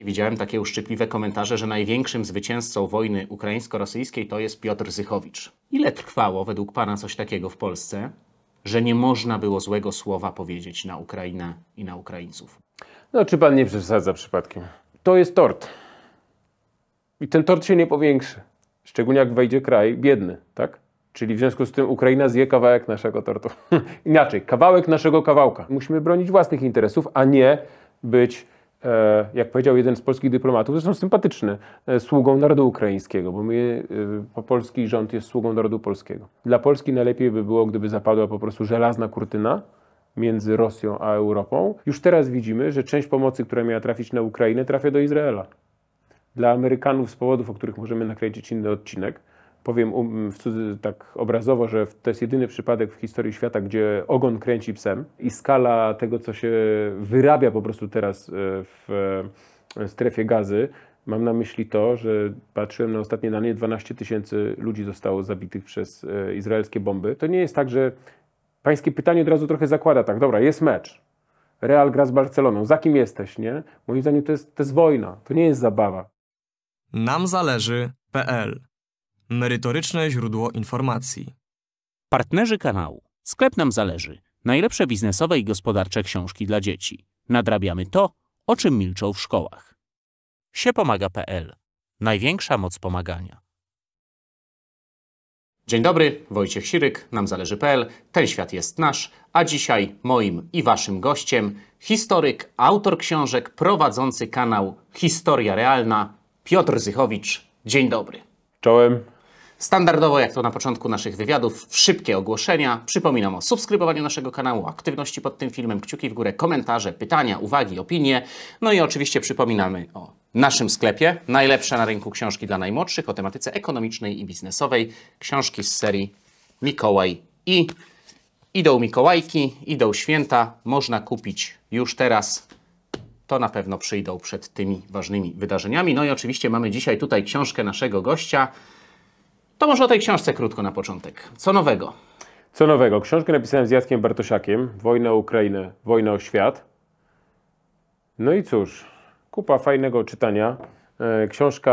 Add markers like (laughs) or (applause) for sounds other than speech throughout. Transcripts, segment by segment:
Widziałem takie uszczypliwe komentarze, że największym zwycięzcą wojny ukraińsko-rosyjskiej to jest Piotr Zychowicz. Ile trwało według Pana coś takiego w Polsce, że nie można było złego słowa powiedzieć na Ukrainę i na Ukraińców? No, czy Pan nie przesadza przypadkiem? To jest tort. I ten tort się nie powiększy. Szczególnie jak wejdzie kraj biedny, tak? Czyli w związku z tym Ukraina zje kawałek naszego tortu. (laughs) Inaczej, kawałek naszego kawałka. Musimy bronić własnych interesów, a nie być E, jak powiedział jeden z polskich dyplomatów, zresztą sympatyczny, e, sługą narodu ukraińskiego, bo my, e, polski rząd jest sługą narodu polskiego. Dla Polski najlepiej by było, gdyby zapadła po prostu żelazna kurtyna między Rosją a Europą. Już teraz widzimy, że część pomocy, która miała trafić na Ukrainę, trafia do Izraela. Dla Amerykanów z powodów, o których możemy nakręcić inny odcinek, powiem um, cudzy, tak obrazowo, że to jest jedyny przypadek w historii świata, gdzie ogon kręci psem i skala tego, co się wyrabia po prostu teraz e, w e, strefie gazy, Mam na myśli to, że patrzyłem na ostatnie dane, 12 tysięcy ludzi zostało zabitych przez e, izraelskie bomby. To nie jest tak, że pańskie pytanie od razu trochę zakłada, tak, dobra, jest mecz. Real gra z Barceloną, za kim jesteś, nie? Moim zdaniem to jest, to jest wojna, to nie jest zabawa. Nam Pl Merytoryczne źródło informacji. Partnerzy kanału. Sklep nam zależy. Najlepsze biznesowe i gospodarcze książki dla dzieci. Nadrabiamy to, o czym milczą w szkołach. Siepomaga.pl. Największa moc pomagania. Dzień dobry, Wojciech Siryk, nam zależy.pl. Ten świat jest nasz, a dzisiaj moim i waszym gościem historyk, autor książek, prowadzący kanał Historia Realna Piotr Zychowicz. Dzień dobry. Czołem, Standardowo, jak to na początku naszych wywiadów, szybkie ogłoszenia. Przypominam o subskrybowaniu naszego kanału, aktywności pod tym filmem, kciuki w górę, komentarze, pytania, uwagi, opinie. No i oczywiście przypominamy o naszym sklepie, najlepsze na rynku książki dla najmłodszych o tematyce ekonomicznej i biznesowej. Książki z serii Mikołaj i idą Mikołajki, idą święta, można kupić już teraz to na pewno przyjdą przed tymi ważnymi wydarzeniami. No i oczywiście mamy dzisiaj tutaj książkę naszego gościa. To może o tej książce krótko na początek. Co nowego? Co nowego? Książkę napisałem z Jackiem Bartosiakiem. Wojna o Ukrainę, wojna o świat. No i cóż, kupa fajnego czytania. E, książka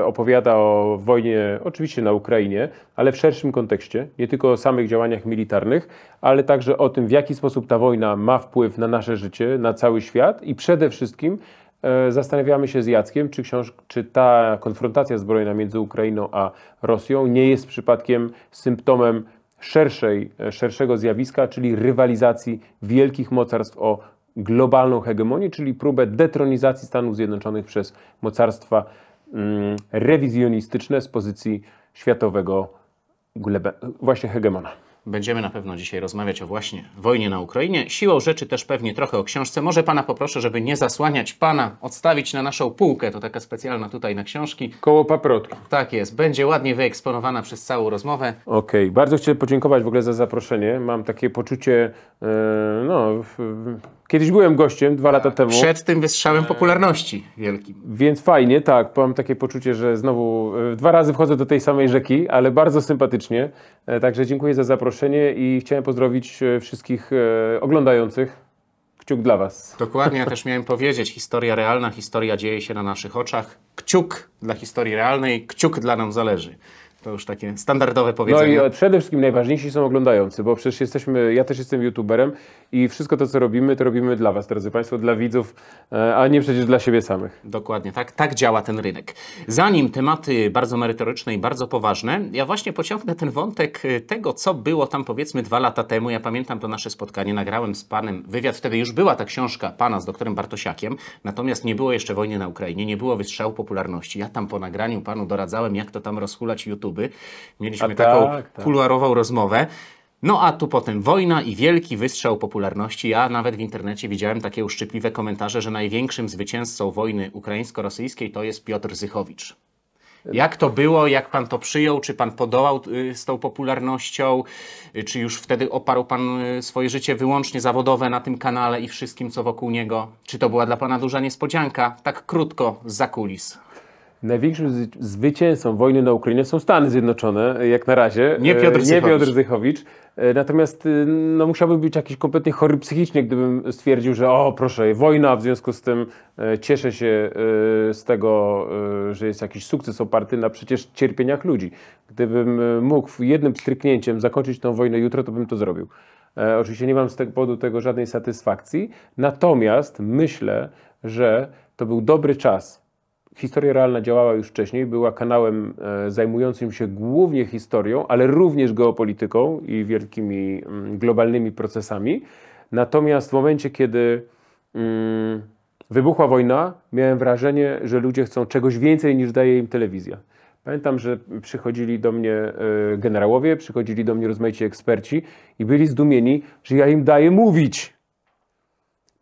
e, opowiada o wojnie, oczywiście na Ukrainie, ale w szerszym kontekście, nie tylko o samych działaniach militarnych, ale także o tym, w jaki sposób ta wojna ma wpływ na nasze życie, na cały świat i przede wszystkim E, zastanawiamy się z Jackiem, czy, książ- czy ta konfrontacja zbrojna między Ukrainą a Rosją nie jest przypadkiem symptomem szerszej, e, szerszego zjawiska, czyli rywalizacji wielkich mocarstw o globalną hegemonię, czyli próbę detronizacji Stanów Zjednoczonych przez mocarstwa mm, rewizjonistyczne z pozycji światowego gleba- właśnie hegemona. Będziemy na pewno dzisiaj rozmawiać o właśnie wojnie na Ukrainie. Siłą rzeczy też pewnie trochę o książce. Może pana poproszę, żeby nie zasłaniać pana, odstawić na naszą półkę. To taka specjalna tutaj na książki. Koło paprotki. Tak jest. Będzie ładnie wyeksponowana przez całą rozmowę. Okej. Okay. Bardzo chcę podziękować w ogóle za zaproszenie. Mam takie poczucie, yy, no, Kiedyś byłem gościem dwa lata tak. temu. Przed tym wystrzałem popularności wielkim. Więc fajnie, tak. Mam takie poczucie, że znowu e, dwa razy wchodzę do tej samej rzeki, ale bardzo sympatycznie. E, także dziękuję za zaproszenie i chciałem pozdrowić e, wszystkich oglądających kciuk dla Was. Dokładnie, ja też miałem powiedzieć, historia realna, historia dzieje się na naszych oczach. Kciuk dla historii realnej, kciuk dla nam zależy. To już takie standardowe powiedzenie. No i e, przede wszystkim najważniejsi są oglądający, bo przecież jesteśmy, ja też jestem youtuberem i wszystko to, co robimy, to robimy dla Was, drodzy Państwo, dla widzów, e, a nie przecież dla siebie samych. Dokładnie, tak, tak działa ten rynek. Zanim tematy bardzo merytoryczne i bardzo poważne, ja właśnie pociągnę ten wątek e, tego, co było tam powiedzmy dwa lata temu. Ja pamiętam to nasze spotkanie, nagrałem z Panem wywiad, wtedy już była ta książka Pana z doktorem Bartosiakiem, natomiast nie było jeszcze wojny na Ukrainie, nie było wystrzału popularności. Ja tam po nagraniu Panu doradzałem, jak to tam rozhulać YouTube Mieliśmy taką tak, tak. kuluarową rozmowę. No a tu potem wojna i wielki wystrzał popularności. Ja nawet w internecie widziałem takie uszczypliwe komentarze, że największym zwycięzcą wojny ukraińsko-rosyjskiej to jest Piotr Zychowicz. Jak to było, jak pan to przyjął, czy pan podołał y, z tą popularnością, y, czy już wtedy oparł pan y, swoje życie wyłącznie zawodowe na tym kanale i wszystkim, co wokół niego? Czy to była dla pana duża niespodzianka? Tak krótko, za kulis. Największym zwycięzcą wojny na Ukrainie są Stany Zjednoczone, jak na razie. Nie e, Piotr Zychowicz. Nie Piotr Zychowicz. E, natomiast y, no, musiałbym być jakiś kompletnie chory psychicznie, gdybym stwierdził, że o proszę, wojna, w związku z tym e, cieszę się z tego, że jest jakiś sukces oparty na przecież cierpieniach ludzi. Gdybym mógł jednym stryknięciem zakończyć tą wojnę jutro, to bym to zrobił. Oczywiście nie mam z tego powodu tego żadnej satysfakcji, natomiast myślę, że to był dobry czas Historia Realna działała już wcześniej, była kanałem e, zajmującym się głównie historią, ale również geopolityką i wielkimi mm, globalnymi procesami. Natomiast w momencie, kiedy mm, wybuchła wojna, miałem wrażenie, że ludzie chcą czegoś więcej niż daje im telewizja. Pamiętam, że przychodzili do mnie e, generałowie, przychodzili do mnie rozmaici eksperci i byli zdumieni, że ja im daję mówić.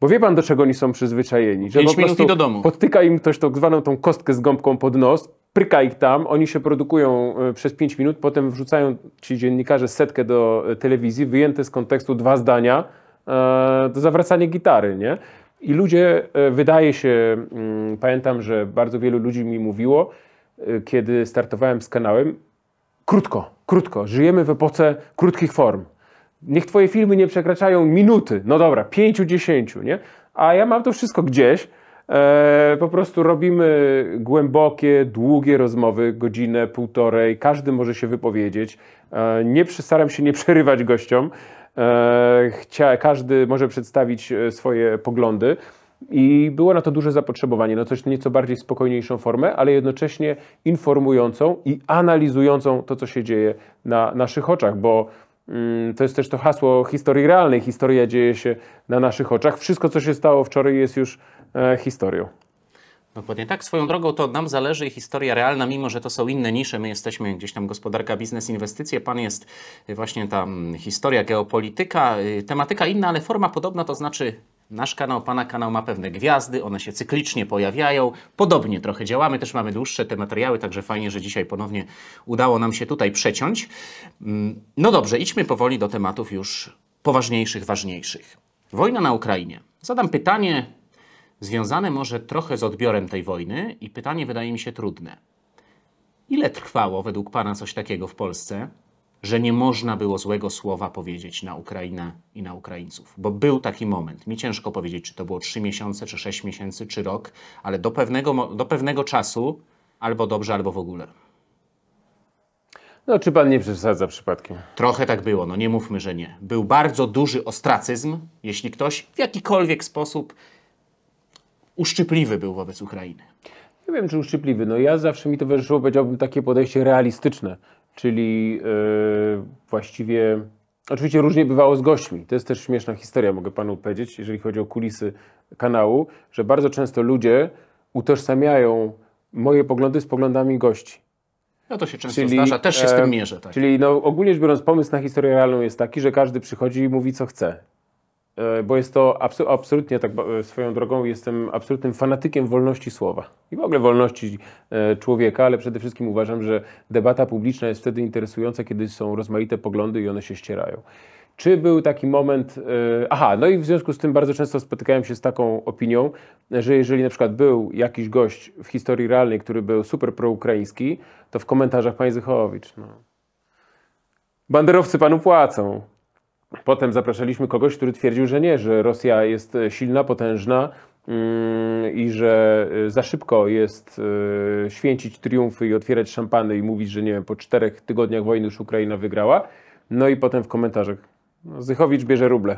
Bo wie pan, do czego oni są przyzwyczajeni. Że 5 minut i do domu. Podtyka im ktoś tak zwaną tą kostkę z gąbką pod nos, pryka ich tam, oni się produkują e, przez 5 minut, potem wrzucają ci dziennikarze setkę do e, telewizji, wyjęte z kontekstu dwa zdania, to e, zawracanie gitary, nie? I ludzie, wydaje się, mm, pamiętam, że bardzo wielu ludzi mi mówiło, kiedy startowałem z kanałem, krótko, krótko, żyjemy w epoce krótkich form niech twoje filmy nie przekraczają minuty, no dobra, pięciu, dziesięciu, nie? A ja mam to wszystko gdzieś, e, po prostu robimy głębokie, długie rozmowy, godzinę, półtorej. Każdy może się wypowiedzieć. E, nie staram się nie przerywać gościom. Eee, chcia, każdy może przedstawić e, swoje poglądy. I było na to duże zapotrzebowanie, no coś nieco bardziej spokojniejszą formę, ale jednocześnie informującą i analizującą to, co się dzieje na naszych oczach, bo Mm, to jest też to hasło historii realnej. Historia dzieje się na naszych oczach. Wszystko, co się stało wczoraj, jest już e, historią. Dokładnie tak. Swoją drogą to nam zależy i historia realna, mimo że to są inne nisze. My jesteśmy gdzieś tam gospodarka, biznes, inwestycje. Pan jest e, właśnie tam historia, geopolityka. E, tematyka inna, ale forma podobna, to znaczy Nasz kanał, Pana kanał ma pewne gwiazdy, one się cyklicznie pojawiają. Podobnie trochę działamy, też mamy dłuższe te materiały, także fajnie, że dzisiaj ponownie udało nam się tutaj przeciąć. Mm, no dobrze, idźmy powoli do tematów już poważniejszych, ważniejszych. Wojna na Ukrainie. Zadam pytanie związane może trochę z odbiorem tej wojny i pytanie wydaje mi się trudne. Ile trwało według Pana coś takiego w Polsce? że nie można było złego słowa powiedzieć na Ukrainę i na Ukraińców. Bo był taki moment. Mi ciężko powiedzieć, czy to było 3 miesiące, czy 6 miesięcy, czy rok, ale do pewnego, do pewnego czasu albo dobrze, albo w ogóle. No, czy pan nie przesadza przypadkiem? Trochę tak było, no nie mówmy, że nie. Był bardzo duży ostracyzm, jeśli ktoś w jakikolwiek sposób uszczypliwy był wobec Ukrainy. Nie wiem, czy uszczypliwy. No ja zawsze mi towarzyszyło, powiedziałbym, takie podejście realistyczne, czyli e, właściwie. Oczywiście różnie bywało z gośćmi. To jest też śmieszna historia, mogę panu powiedzieć, jeżeli chodzi o kulisy kanału, że bardzo często ludzie utożsamiają moje poglądy z poglądami gości. No to się często czyli, zdarza, też się z tym e, mierzę. Tak. Czyli no, ogólnie rzecz biorąc, pomysł na historię realną jest taki, że każdy przychodzi i mówi co chce. E, bo jest to absolutnie, tak e, swoją drogą, jestem absolutnym fanatykiem wolności słowa i w ogóle wolności e, człowieka, ale przede wszystkim uważam, że debata publiczna jest wtedy interesująca, kiedy są rozmaite poglądy i one się ścierają. Czy był taki moment, aha, no i w związku z tym bardzo często spotykałem się z taką opinią, że jeżeli na przykład był jakiś gość w historii realnej, który był super proukraiński, to w komentarzach pani Zychowicz, no. Banderowcy panu płacą. Potem zapraszaliśmy kogoś, który twierdził, że nie, że Rosja jest e, silna, potężna mm, i że e, za szybko jest e, święcić triumfy i otwierać szampany i mówić, że nie wiem, po czterech tygodniach wojny już Ukraina wygrała. No i potem w komentarzach no, Zychowicz bierze ruble.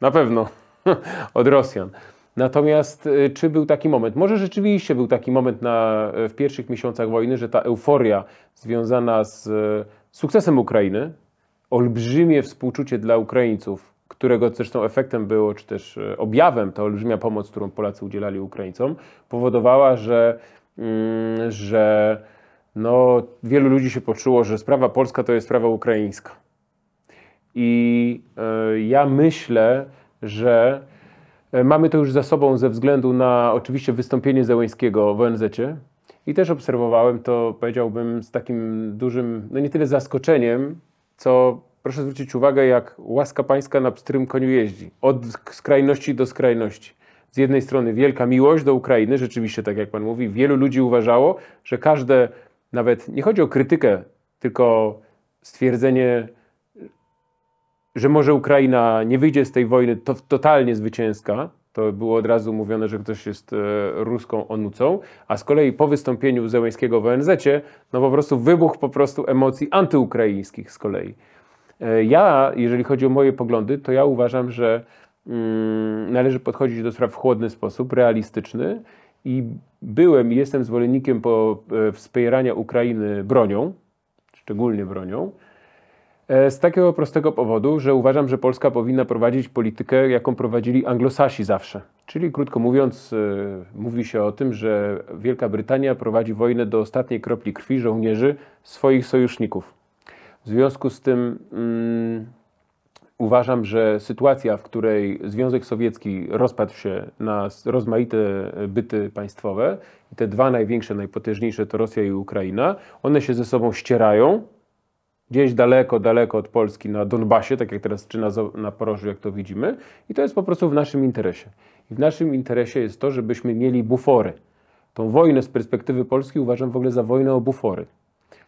Na pewno (laughs) od Rosjan. Natomiast czy był taki moment? Może rzeczywiście był taki moment na, w pierwszych miesiącach wojny, że ta euforia związana z sukcesem Ukrainy, olbrzymie współczucie dla Ukraińców, którego zresztą efektem było, czy też e, objawem ta olbrzymia pomoc, którą Polacy udzielali Ukraińcom, powodowała, że, mm, że no, wielu ludzi się poczuło, że sprawa polska to jest sprawa ukraińska. I e, ja myślę, że e, mamy to już za sobą ze względu na oczywiście wystąpienie Zełęńskiego w onz i też obserwowałem to, powiedziałbym, z takim dużym, no nie tyle zaskoczeniem, co proszę zwrócić uwagę, jak łaska pańska na pstrym koniu jeździ. Od skrajności do skrajności. Z jednej strony wielka miłość do Ukrainy, rzeczywiście, tak jak pan mówi, wielu ludzi uważało, że każde, nawet nie chodzi o krytykę, tylko stwierdzenie, że może Ukraina nie wyjdzie z tej wojny to, totalnie zwycięska, to było od razu mówione, że ktoś jest e, ruską onucą, a z kolei po wystąpieniu Zełęńskiego w ONZ, no po prostu wybuch po prostu emocji antyukraińskich z kolei. E, ja, jeżeli chodzi o moje poglądy, to ja uważam, że mm, należy podchodzić do spraw w chłodny sposób, realistyczny i byłem i jestem zwolennikiem po, e, wspierania Ukrainy bronią, szczególnie bronią, E, z takiego prostego powodu, że uważam, że Polska powinna prowadzić politykę, jaką prowadzili Anglosasi zawsze. Czyli krótko mówiąc, e, mówi się o tym, że Wielka Brytania prowadzi wojnę do ostatniej kropli krwi żołnierzy swoich sojuszników. W związku z tym mm, uważam, że sytuacja, w której Związek Sowiecki rozpadł się na rozmaite byty państwowe i te dwa największe, najpotężniejsze to Rosja i Ukraina, one się ze sobą ścierają gdzieś daleko, daleko od Polski na Donbasie, tak jak teraz, czy na, na Porożu, jak to widzimy. I to jest po prostu w naszym interesie. I w naszym interesie jest to, żebyśmy mieli bufory. Tą wojnę z perspektywy Polski uważam w ogóle za wojnę o bufory.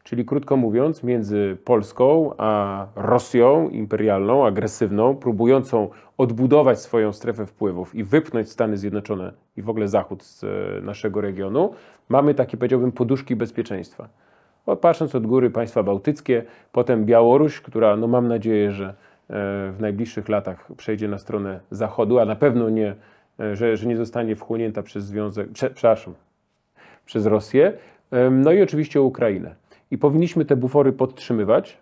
Czyli krótko mówiąc, między Polską a Rosją imperialną, agresywną, próbującą odbudować swoją strefę wpływów i wypchnąć Stany Zjednoczone i w ogóle Zachód z e, naszego regionu, mamy takie, powiedziałbym, poduszki bezpieczeństwa. Patrząc od góry państwa bałtyckie, potem Białoruś, która no mam nadzieję, że e, w najbliższych latach przejdzie na stronę zachodu, a na pewno nie, e, że, że nie zostanie wchłonięta przez Związek, prze, przepraszam, przez Rosję, no i oczywiście Ukrainę. I powinniśmy te bufory podtrzymywać,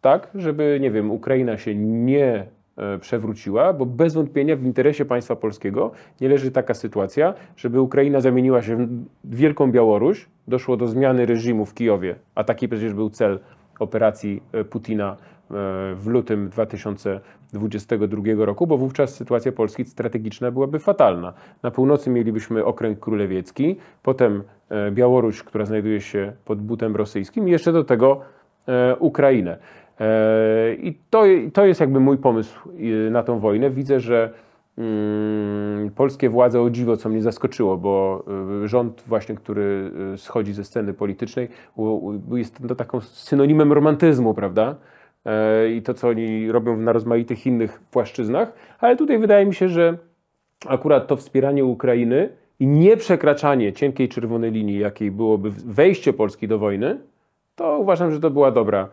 tak, żeby, nie wiem, Ukraina się nie E, przewróciła, bo bez wątpienia w interesie państwa polskiego nie leży taka sytuacja, żeby Ukraina zamieniła się w Wielką Białoruś, doszło do zmiany reżimu w Kijowie, a taki przecież był cel operacji e, Putina e, w lutym 2022 roku, bo wówczas sytuacja Polski strategiczna byłaby fatalna. Na północy mielibyśmy okręg królewiecki, potem Białoruś, która znajduje się pod butem rosyjskim i jeszcze do tego Ukrainę. E, I to, to jest jakby mój pomysł y, na tą wojnę. Widzę, że mm, polskie władze o dziwo, co mnie zaskoczyło, bo y, rząd właśnie, który y, schodzi ze sceny politycznej, jest to taką synonimem romantyzmu, prawda? E, I to, co oni robią na rozmaitych innych płaszczyznach, ale tutaj wydaje mi się, że akurat to wspieranie Ukrainy i nieprzekraczanie cienkiej czerwonej linii, jakiej byłoby wejście Polski do wojny, to uważam, że to była dobra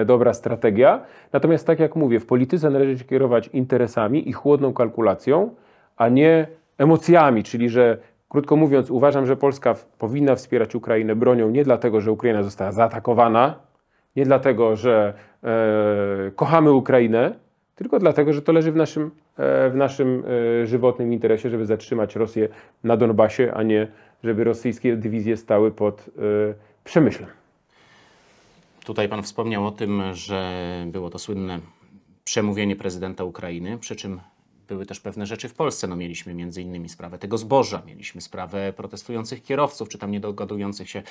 E, dobra strategia. Natomiast tak jak mówię, w polityce należy się kierować interesami i chłodną kalkulacją, a nie emocjami, czyli że krótko mówiąc, uważam, że Polska powinna wspierać Ukrainę bronią nie dlatego, że Ukraina została zaatakowana, nie dlatego, że e, kochamy Ukrainę, tylko dlatego, że to leży w naszym, e, w naszym e, żywotnym interesie, żeby zatrzymać Rosję na Donbasie, a nie żeby rosyjskie dywizje stały pod Przemyślem. Tutaj Pan wspomniał o tym, że było to słynne przemówienie prezydenta Ukrainy, przy czym były też pewne rzeczy w Polsce. No, mieliśmy między innymi sprawę tego zboża, mieliśmy sprawę protestujących kierowców, czy tam niedogadujących się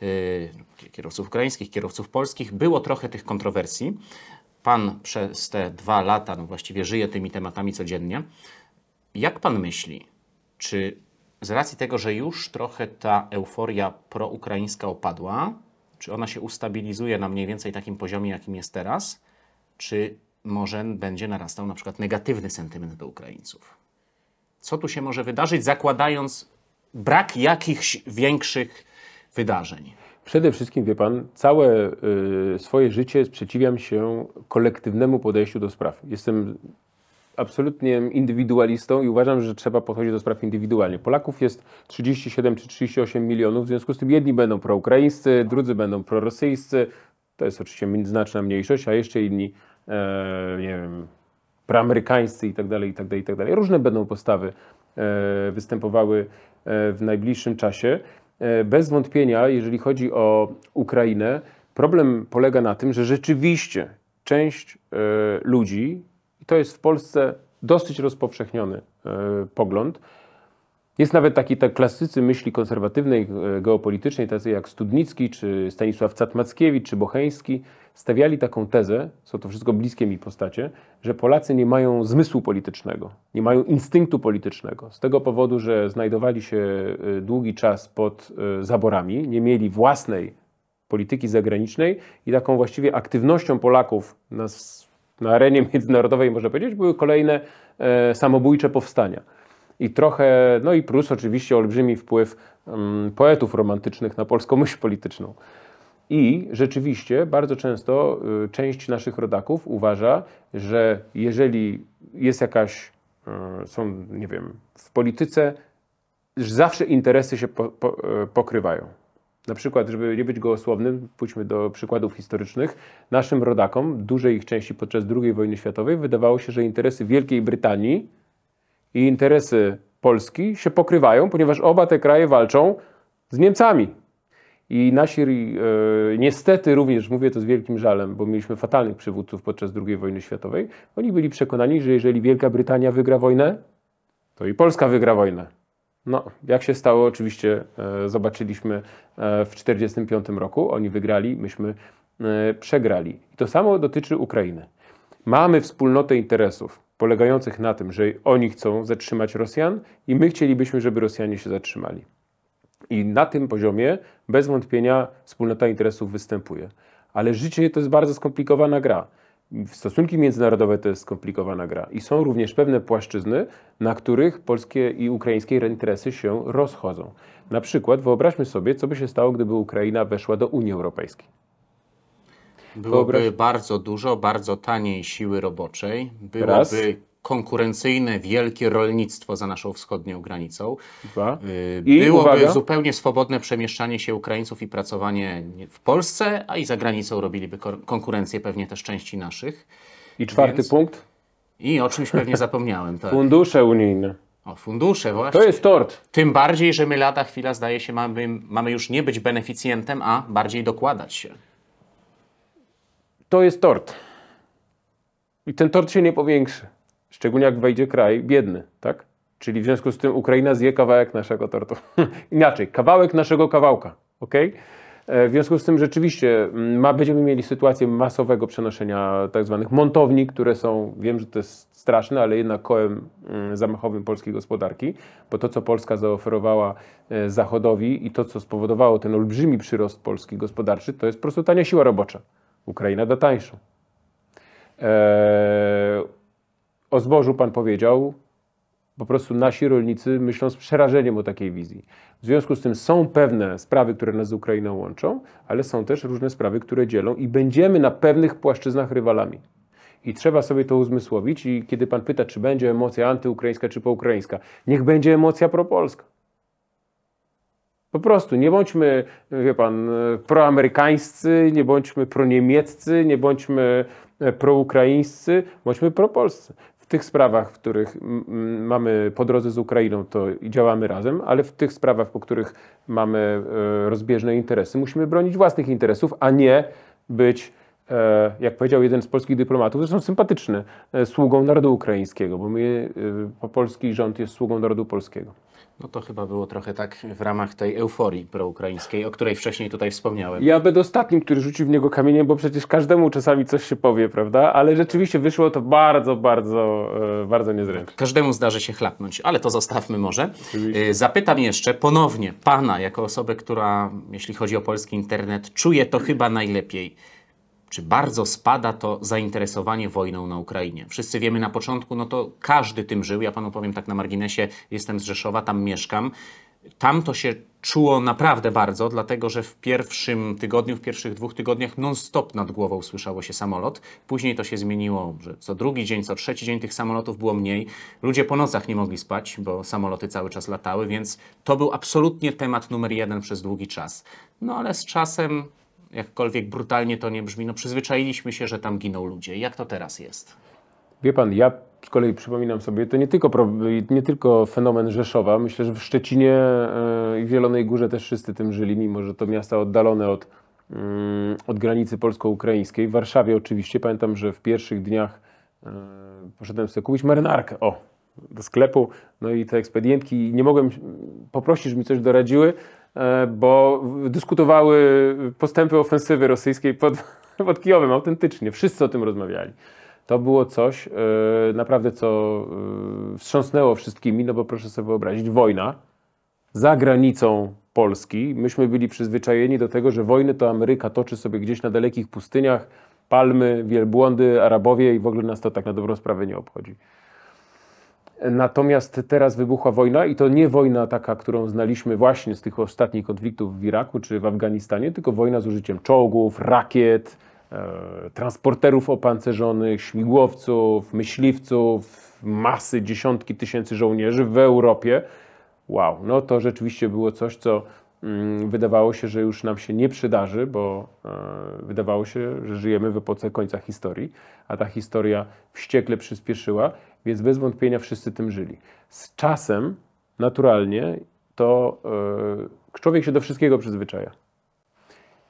yy, kierowców ukraińskich, kierowców polskich. Było trochę tych kontrowersji. Pan przez te dwa lata no właściwie żyje tymi tematami codziennie. Jak pan myśli, czy z racji tego, że już trochę ta euforia proukraińska opadła, czy ona się ustabilizuje na mniej więcej takim poziomie, jakim jest teraz, czy może będzie narastał na przykład negatywny sentyment do Ukraińców? Co tu się może wydarzyć, zakładając brak jakichś większych wydarzeń? Przede wszystkim, wie pan, całe y, swoje życie sprzeciwiam się kolektywnemu podejściu do spraw. Jestem absolutnie indywidualistą i uważam, że trzeba podchodzić do spraw indywidualnie. Polaków jest 37 czy 38 milionów, w związku z tym jedni będą proukraińscy, drudzy będą prorosyjscy, to jest oczywiście znaczna mniejszość, a jeszcze inni, e, nie wiem, proamerykańscy i tak dalej, i tak dalej, i tak dalej. Różne będą postawy e, występowały e, w najbliższym czasie. E, bez wątpienia, jeżeli chodzi o Ukrainę, problem polega na tym, że rzeczywiście część e, ludzi, to jest w Polsce dosyć rozpowszechniony e, pogląd. Jest nawet taki tak klasycy myśli konserwatywnej, e, geopolitycznej, tacy jak Studnicki, czy Stanisław Catmackiewicz, czy Bocheński, stawiali taką tezę, są to wszystko bliskie mi postacie, że Polacy nie mają zmysłu politycznego, nie mają instynktu politycznego. Z tego powodu, że znajdowali się e, długi czas pod zaborami, nie mieli własnej polityki zagranicznej i taką właściwie aktywnością Polaków na na arenie międzynarodowej, można powiedzieć, były kolejne e, samobójcze powstania. I trochę, no i plus oczywiście olbrzymi wpływ mm, poetów romantycznych na polską myśl polityczną. I rzeczywiście bardzo często y, część naszych rodaków uważa, że jeżeli jest jakaś, y, są, nie wiem, w polityce, zawsze interesy się po, po, y, pokrywają. Na przykład, żeby nie być gołosłownym, pójdźmy do przykładów historycznych. Naszym rodakom, dużej ich części podczas II wojny światowej, wydawało się, że interesy Wielkiej Brytanii i interesy Polski się pokrywają, ponieważ oba te kraje walczą z Niemcami. I nasi, e, niestety również, mówię to z wielkim żalem, bo mieliśmy fatalnych przywódców podczas II wojny światowej, oni byli przekonani, że jeżeli Wielka Brytania wygra wojnę, to i Polska wygra wojnę. No, jak się stało, oczywiście e, zobaczyliśmy e, w 1945 roku. Oni wygrali, myśmy e, przegrali. I to samo dotyczy Ukrainy. Mamy wspólnotę interesów polegających na tym, że oni chcą zatrzymać Rosjan i my chcielibyśmy, żeby Rosjanie się zatrzymali. I na tym poziomie bez wątpienia wspólnota interesów występuje. Ale życie to jest bardzo skomplikowana gra. Stosunki międzynarodowe to jest skomplikowana gra i są również pewne płaszczyzny, na których polskie i ukraińskie interesy się rozchodzą. Na przykład wyobraźmy sobie, co by się stało, gdyby Ukraina weszła do Unii Europejskiej. Byłoby Wyobraź... bardzo dużo, bardzo taniej siły roboczej, byłoby Raz konkurencyjne, wielkie rolnictwo za naszą wschodnią granicą. Dwa. Y, byłoby uwaga. zupełnie swobodne przemieszczanie się Ukraińców i pracowanie w Polsce, a i za granicą robiliby konkurencję pewnie też części naszych. I czwarty Więc... punkt? I o czymś pewnie (laughs) zapomniałem. Tak. Fundusze unijne. O, fundusze, właśnie. To jest tort. Tym bardziej, że my lada chwila, zdaje się, mamy, mamy już nie być beneficjentem, a bardziej dokładać się. To jest tort. I ten tort się nie powiększy. Szczególnie jak wejdzie kraj biedny, tak? Czyli w związku z tym Ukraina zje kawałek naszego tortu. (laughs) Inaczej, kawałek naszego kawałka, ok? E, w związku z tym rzeczywiście mm, ma, będziemy mieli sytuację masowego przenoszenia tak zwanych montowni, które są, wiem, że to jest straszne, ale jednak kołem mm, zamachowym polskiej gospodarki, bo to, co Polska zaoferowała e, Zachodowi i to, co spowodowało ten olbrzymi przyrost polski gospodarczy, to jest po prostu tania siła robocza. Ukraina da tańszą. Eee, o zbożu Pan powiedział, po prostu nasi rolnicy myślą z przerażeniem o takiej wizji. W związku z tym są pewne sprawy, które nas z Ukrainą łączą, ale są też różne sprawy, które dzielą i będziemy na pewnych płaszczyznach rywalami. I trzeba sobie to uzmysłowić. I kiedy pan pyta, czy będzie emocja antyukraińska czy poukraińska, niech będzie emocja propolska. Po prostu nie bądźmy, wie pan, proamerykańscy, nie bądźmy proniemieccy, nie bądźmy e, proukraińscy, bądźmy propolscy w tych sprawach, w których mamy po drodze z Ukrainą, to działamy razem, ale w tych sprawach, po których mamy e, rozbieżne interesy, musimy bronić własnych interesów, a nie być, e, jak powiedział jeden z polskich dyplomatów, zresztą sympatyczny, e, sługą narodu ukraińskiego, bo my, polski rząd jest sługą narodu polskiego. No to chyba było trochę tak w ramach tej euforii proukraińskiej, o której wcześniej tutaj wspomniałem. Ja będę ostatnim, który rzucił w niego kamieniem, bo przecież każdemu czasami coś się powie, prawda? Ale rzeczywiście wyszło to bardzo, bardzo, e, bardzo niezręcznie. Tak, każdemu zdarzy się chlapnąć, ale to zostawmy może. Oczywiście. E, zapytam jeszcze ponownie pana, jako osobę, która jeśli chodzi o polski internet, czuje to chyba najlepiej czy bardzo spada to zainteresowanie wojną na Ukrainie. Wszyscy wiemy na początku, no to każdy tym żył. Ja panu powiem tak na marginesie, jestem z Rzeszowa, tam mieszkam. Tam to się czuło naprawdę bardzo, dlatego że w pierwszym tygodniu, w pierwszych dwóch tygodniach non-stop nad głową słyszało się samolot. Później to się zmieniło, że co drugi dzień, co trzeci dzień tych samolotów było mniej. Ludzie po nocach nie mogli spać, bo samoloty cały czas latały, więc to był absolutnie temat numer jeden przez długi czas. No ale z czasem jakkolwiek brutalnie to nie brzmi, no przyzwyczailiśmy się, że tam giną ludzie. Jak to teraz jest? Wie pan, ja z kolei przypominam sobie, to nie tylko, nie tylko fenomen Rzeszowa. Myślę, że w Szczecinie e, i w Zielonej Górze też wszyscy tym żyli, mimo że to miasta oddalone od, mm, od granicy polsko-ukraińskiej. W Warszawie oczywiście pamiętam, że w pierwszych dniach e, poszedłem sobie kupić marynarkę. O, do sklepu, no i te ekspedientki, nie mogłem poprosić, żeby mi coś doradziły, E, bo dyskutowały postępy ofensywy rosyjskiej pod, (laughs) pod Kijowem autentycznie. Wszyscy o tym rozmawiali. To było coś e, naprawdę, co e, wstrząsnęło wszystkimi, no bo proszę sobie wyobrazić, wojna za granicą Polski. Myśmy byli przyzwyczajeni do tego, że wojny to Ameryka toczy sobie gdzieś na dalekich pustyniach, palmy, wielbłądy, Arabowie i w ogóle nas to tak na dobrą sprawę nie obchodzi. Natomiast teraz wybuchła wojna i to nie wojna taka, którą znaliśmy właśnie z tych ostatnich konfliktów w Iraku czy w Afganistanie, tylko wojna z użyciem czołgów, rakiet, e, transporterów opancerzonych, śmigłowców, myśliwców, masy, dziesiątki tysięcy żołnierzy w Europie. Wow, no to rzeczywiście było coś, co Mm, wydawało się, że już nam się nie przydarzy, bo e, wydawało się, że żyjemy w epoce końca historii, a ta historia wściekle przyspieszyła, więc bez wątpienia wszyscy tym żyli. Z czasem, naturalnie, to e, człowiek się do wszystkiego przyzwyczaja.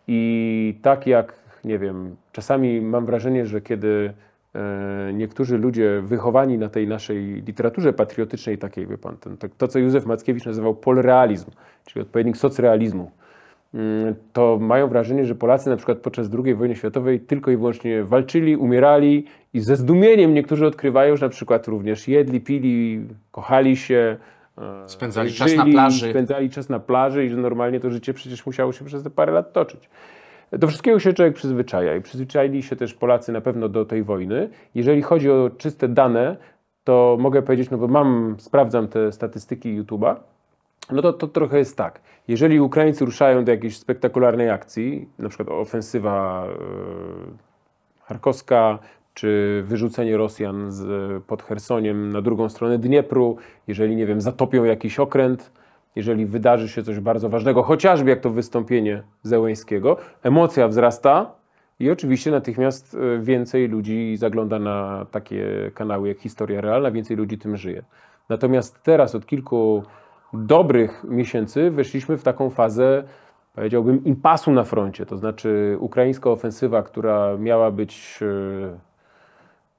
I tak jak, nie wiem, czasami mam wrażenie, że kiedy E, niektórzy ludzie wychowani na tej naszej literaturze patriotycznej, takiej, wie pan, ten, to, tak, to, co Józef Mackiewicz nazywał polrealizm, czyli odpowiednik socrealizmu, mm, to mają wrażenie, że Polacy na przykład podczas II wojny światowej tylko i wyłącznie walczyli, umierali i ze zdumieniem niektórzy odkrywają, że na przykład również jedli, pili, kochali się, e, spędzali żyli, czas na plaży. Spędzali czas na plaży i że normalnie to życie przecież musiało się przez te parę lat toczyć. Do wszystkiego się człowiek przyzwyczaja i przyzwyczaili się też Polacy na pewno do tej wojny. Jeżeli chodzi o czyste dane, to mogę powiedzieć, no bo mam, sprawdzam te statystyki YouTube'a, no to, to trochę jest tak. Jeżeli Ukraińcy ruszają do jakiejś spektakularnej akcji, na przykład ofensywa e, charkowska, czy wyrzucenie Rosjan z, pod Chersoniem na drugą stronę Dniepru, jeżeli, nie wiem, zatopią jakiś okręt, jeżeli wydarzy się coś bardzo ważnego, chociażby jak to wystąpienie Zełęńskiego, emocja wzrasta i oczywiście natychmiast e, więcej ludzi zagląda na takie kanały jak Historia Realna, więcej ludzi tym żyje. Natomiast teraz od kilku dobrych miesięcy weszliśmy w taką fazę, powiedziałbym, impasu na froncie. To znaczy, ukraińska ofensywa, która miała być e,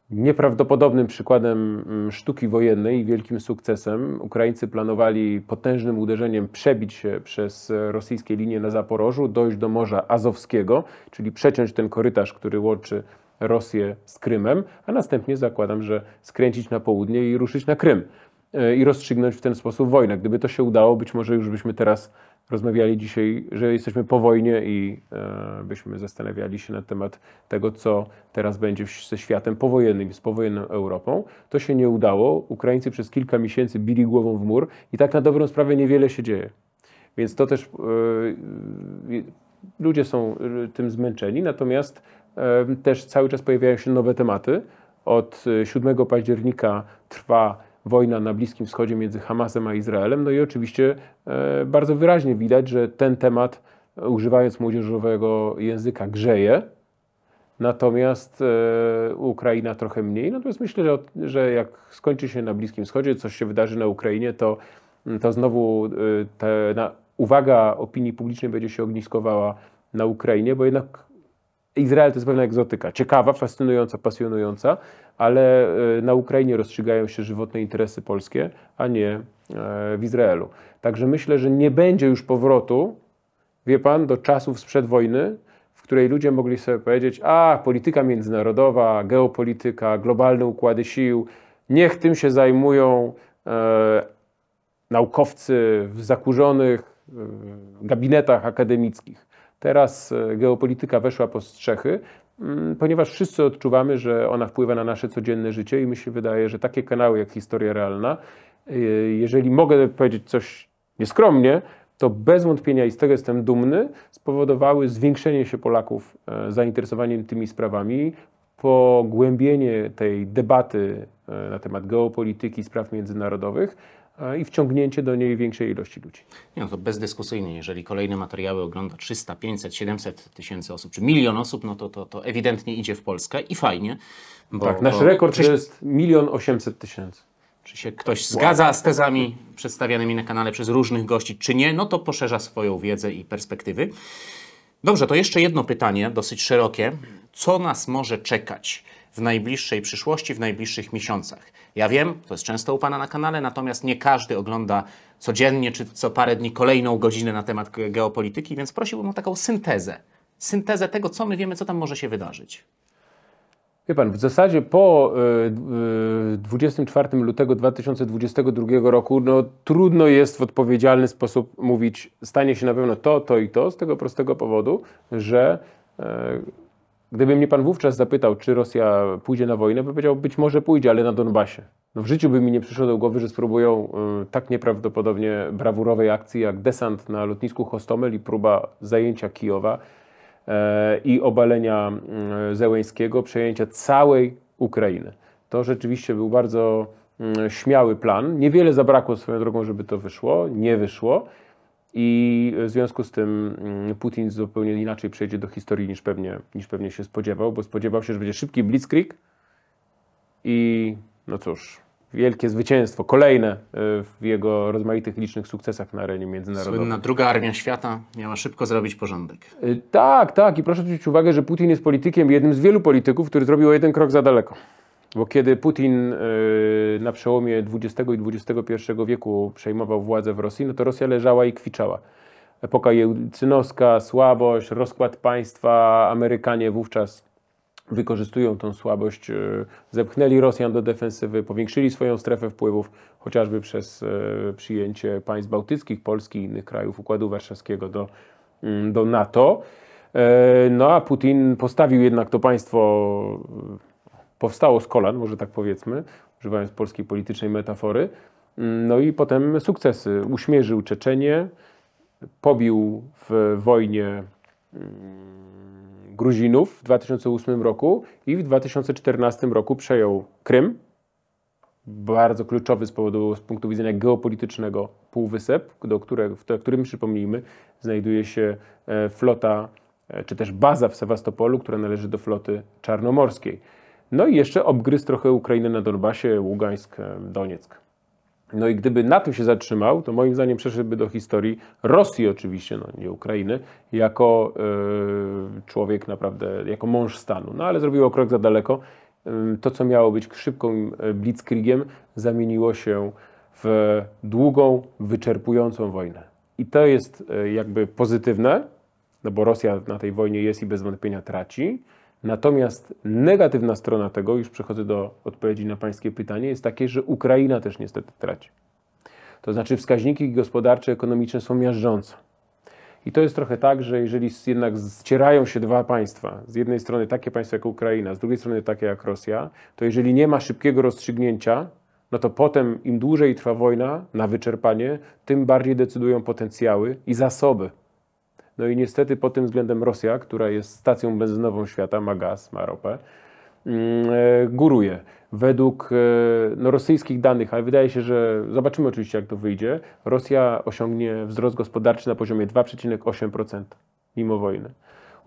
Nieprawdopodobnym przykładem mm, sztuki wojennej i wielkim sukcesem Ukraińcy planowali potężnym uderzeniem przebić się przez rosyjskie linie na Zaporożu, dojść do Morza Azowskiego, czyli przeciąć ten korytarz, który łączy Rosję z Krymem, a następnie zakładam, że skręcić na południe i ruszyć na Krym e, i rozstrzygnąć w ten sposób wojnę. Gdyby to się udało, być może już byśmy teraz rozmawiali dzisiaj, że jesteśmy po wojnie i e, byśmy zastanawiali się na temat tego, co teraz będzie ze światem powojennym, z powojenną Europą. To się nie udało. Ukraińcy przez kilka miesięcy bili głową w mur i tak na dobrą sprawę niewiele się dzieje. Więc to też e, ludzie są e, tym zmęczeni, natomiast też cały czas pojawiają się nowe tematy. Od 7 października trwa wojna na Bliskim Wschodzie między Hamasem a Izraelem. No i oczywiście e, bardzo wyraźnie widać, że ten temat, e, używając młodzieżowego języka, grzeje. Natomiast e, Ukraina trochę mniej. Natomiast no myślę, że, że jak skończy się na Bliskim Wschodzie, coś się wydarzy na Ukrainie, to, mm, to znowu te, na, uwaga opinii publicznej będzie się ogniskowała na Ukrainie, bo jednak Izrael to jest pewna egzotyka, ciekawa, fascynująca, pasjonująca, ale e, na Ukrainie rozstrzygają się żywotne interesy polskie, a nie e, w Izraelu. Także myślę, że nie będzie już powrotu, wie pan, do czasów sprzed wojny, w której ludzie mogli sobie powiedzieć: A, polityka międzynarodowa, geopolityka, globalne układy sił, niech tym się zajmują e, naukowcy w zakurzonych e, gabinetach akademickich. Teraz e, geopolityka weszła po strzechy, mm, ponieważ wszyscy odczuwamy, że ona wpływa na nasze codzienne życie i mi się wydaje, że takie kanały jak Historia Realna, e, jeżeli mogę powiedzieć coś nieskromnie, to bez wątpienia i z tego jestem dumny, spowodowały zwiększenie się Polaków e, zainteresowaniem tymi sprawami, pogłębienie tej debaty na temat geopolityki, spraw międzynarodowych E, i wciągnięcie do niej większej ilości ludzi. Nie, no to bezdyskusyjnie. Jeżeli kolejne materiały ogląda 300, 500, 700 tysięcy osób, czy milion osób, no to, to, to ewidentnie idzie w Polskę i fajnie. Bo, tak, nasz rekord czy... jest milion 800 tysięcy. Czy się ktoś zgadza z tezami przedstawianymi na kanale przez różnych gości, czy nie, no to poszerza swoją wiedzę i perspektywy. Dobrze, to jeszcze jedno pytanie, dosyć szerokie. Co nas może czekać? w najbliższej przyszłości, w najbliższych miesiącach. Ja wiem, to jest często u Pana na kanale, natomiast nie każdy ogląda codziennie czy co parę dni kolejną godzinę na temat geopolityki, więc prosiłbym o taką syntezę. Syntezę tego, co my wiemy, co tam może się wydarzyć. Wie pan, w zasadzie po 24 e, e, lutego 2022 roku no, trudno jest w odpowiedzialny sposób mówić, stanie się na pewno to, to i to, z tego prostego powodu, że e, Gdyby mnie pan wówczas zapytał, czy Rosja pójdzie na wojnę, bym powiedział, być może pójdzie, ale na Donbasie. No w życiu by mi nie przyszło do głowy, że spróbują y, tak nieprawdopodobnie brawurowej akcji jak desant na lotnisku Hostomel i próba zajęcia Kijowa y, i obalenia y, Zełeńskiego, przejęcia całej Ukrainy. To rzeczywiście był bardzo mm, śmiały plan. Niewiele zabrakło swoją drogą, żeby to wyszło. Nie wyszło. I w związku z tym mm, Putin zupełnie inaczej przejdzie do historii niż pewnie, niż pewnie się spodziewał, bo spodziewał się, że będzie szybki blitzkrieg i no cóż, wielkie zwycięstwo, kolejne y, w jego rozmaitych licznych sukcesach na arenie międzynarodowej. Słynna druga armia świata miała szybko zrobić porządek. Y, tak, tak i proszę zwrócić uwagę, że Putin jest politykiem, jednym z wielu polityków, który zrobił jeden krok za daleko. Bo kiedy Putin y, na przełomie XX i XXI wieku przejmował władzę w Rosji, no to Rosja leżała i kwiczała. Epoka Jełcynowska, słabość, rozkład państwa, Amerykanie wówczas wykorzystują tą słabość, y, zepchnęli Rosjan do defensywy, powiększyli swoją strefę wpływów, chociażby przez y, przyjęcie państw bałtyckich, Polski i innych krajów Układu Warszawskiego do, mm, do NATO. E, no a Putin postawił jednak to państwo powstało z kolan, może tak powiedzmy, używając polskiej politycznej metafory. Mm, no i potem sukcesy. Uśmierzył Czeczenię, pobił w wojnie mm, Gruzinów w 2008 roku i w 2014 roku przejął Krym, bardzo kluczowy z powodu, z punktu widzenia geopolitycznego półwysep, do którego, w którym, przypomnijmy, znajduje się e, flota, e, czy też baza w Sewastopolu, która należy do floty czarnomorskiej. No i jeszcze obgryz trochę Ukrainy na Donbasie, Ługańsk, e, Donieck. No i gdyby na tym się zatrzymał, to moim zdaniem przeszedłby do historii Rosji oczywiście, no nie Ukrainy, jako e, człowiek naprawdę, jako mąż stanu. No ale zrobiło krok za daleko. to, co miało być szybką e, blitzkriegiem, zamieniło się w długą, wyczerpującą wojnę. I to jest jakby pozytywne, no bo Rosja na tej wojnie jest i bez wątpienia traci, Natomiast negatywna strona tego, już przechodzę do odpowiedzi na Pańskie pytanie, jest takie, że Ukraina też niestety traci. To znaczy wskaźniki gospodarcze, ekonomiczne są miażdżące. I to jest trochę tak, że jeżeli jednak ścierają się dwa państwa, z jednej strony takie państwo jak Ukraina, z drugiej strony takie jak Rosja, to jeżeli nie ma szybkiego rozstrzygnięcia, no to potem im dłużej trwa wojna na wyczerpanie, tym bardziej decydują potencjały i zasoby no i niestety pod tym względem Rosja, która jest stacją benzynową świata, ma gaz, ma ropę, mm, e, góruje. Według e, no, rosyjskich danych, ale wydaje się, że zobaczymy oczywiście, jak to wyjdzie, Rosja osiągnie wzrost gospodarczy na poziomie 2,8% mimo wojny.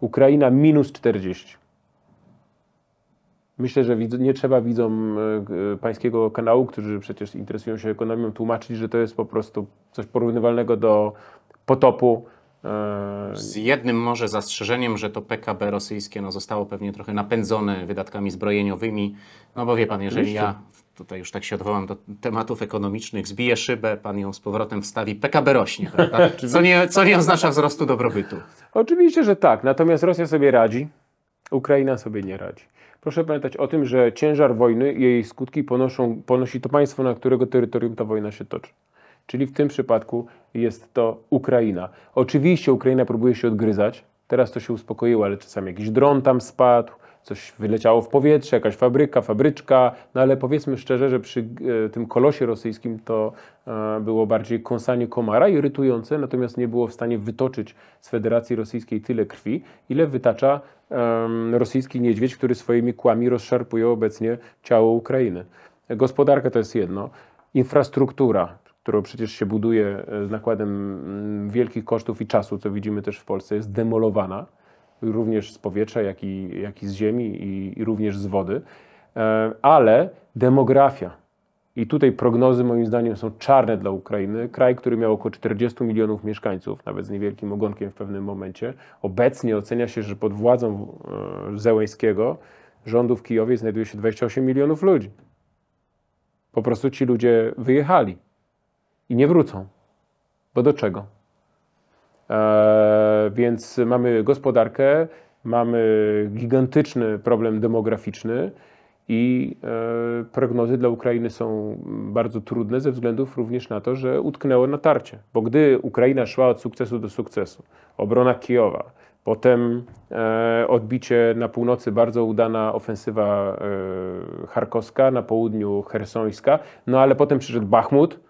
Ukraina minus 40. Myślę, że nie trzeba widzom e, pańskiego kanału, którzy przecież interesują się ekonomią, tłumaczyć, że to jest po prostu coś porównywalnego do potopu z e, jednym może zastrzeżeniem, że to PKB rosyjskie no, zostało pewnie trochę napędzone wydatkami zbrojeniowymi, no bo wie pan, jeżeli ja tutaj już tak się odwołam do tematów ekonomicznych, zbije szybę, pan ją z powrotem wstawi, PKB rośnie, (laughs) prawda? Co nie, co nie oznacza wzrostu dobrobytu. Oczywiście, że tak, natomiast Rosja sobie radzi, Ukraina sobie nie radzi. Proszę pamiętać o tym, że ciężar wojny i jej skutki ponoszą, ponosi to państwo, na którego terytorium ta wojna się toczy czyli w tym przypadku jest to Ukraina. Oczywiście Ukraina próbuje się odgryzać, teraz to się uspokoiło, ale czasami jakiś dron tam spadł, coś wyleciało w powietrze, jakaś fabryka, fabryczka, no ale powiedzmy szczerze, że przy e, tym kolosie rosyjskim to e, było bardziej kąsanie komara, irytujące, natomiast nie było w stanie wytoczyć z Federacji Rosyjskiej tyle krwi, ile wytacza rosyjski niedźwiedź, który swoimi kłami rozszarpuje obecnie ciało Ukrainy. Gospodarka to jest jedno, infrastruktura, którą przecież się buduje e, z nakładem mm, wielkich kosztów i czasu, co widzimy też w Polsce, jest demolowana również z powietrza, jak i, jak i z ziemi, i, i również z wody. E, ale demografia, i tutaj prognozy moim zdaniem są czarne dla Ukrainy. Kraj, który miał około 40 milionów mieszkańców, nawet z niewielkim ogonkiem w pewnym momencie. Obecnie ocenia się, że pod władzą e, Zełęskiego rządu w Kijowie znajduje się 28 milionów ludzi. Po prostu ci ludzie wyjechali i nie wrócą. Bo do czego? E, więc mamy gospodarkę, mamy gigantyczny problem demograficzny i e, prognozy dla Ukrainy są bardzo trudne ze względów również na to, że utknęło natarcie. Bo gdy Ukraina szła od sukcesu do sukcesu, obrona Kijowa, potem e, odbicie na północy, bardzo udana ofensywa charkowska, na południu chersońska, no ale potem przyszedł Bachmut,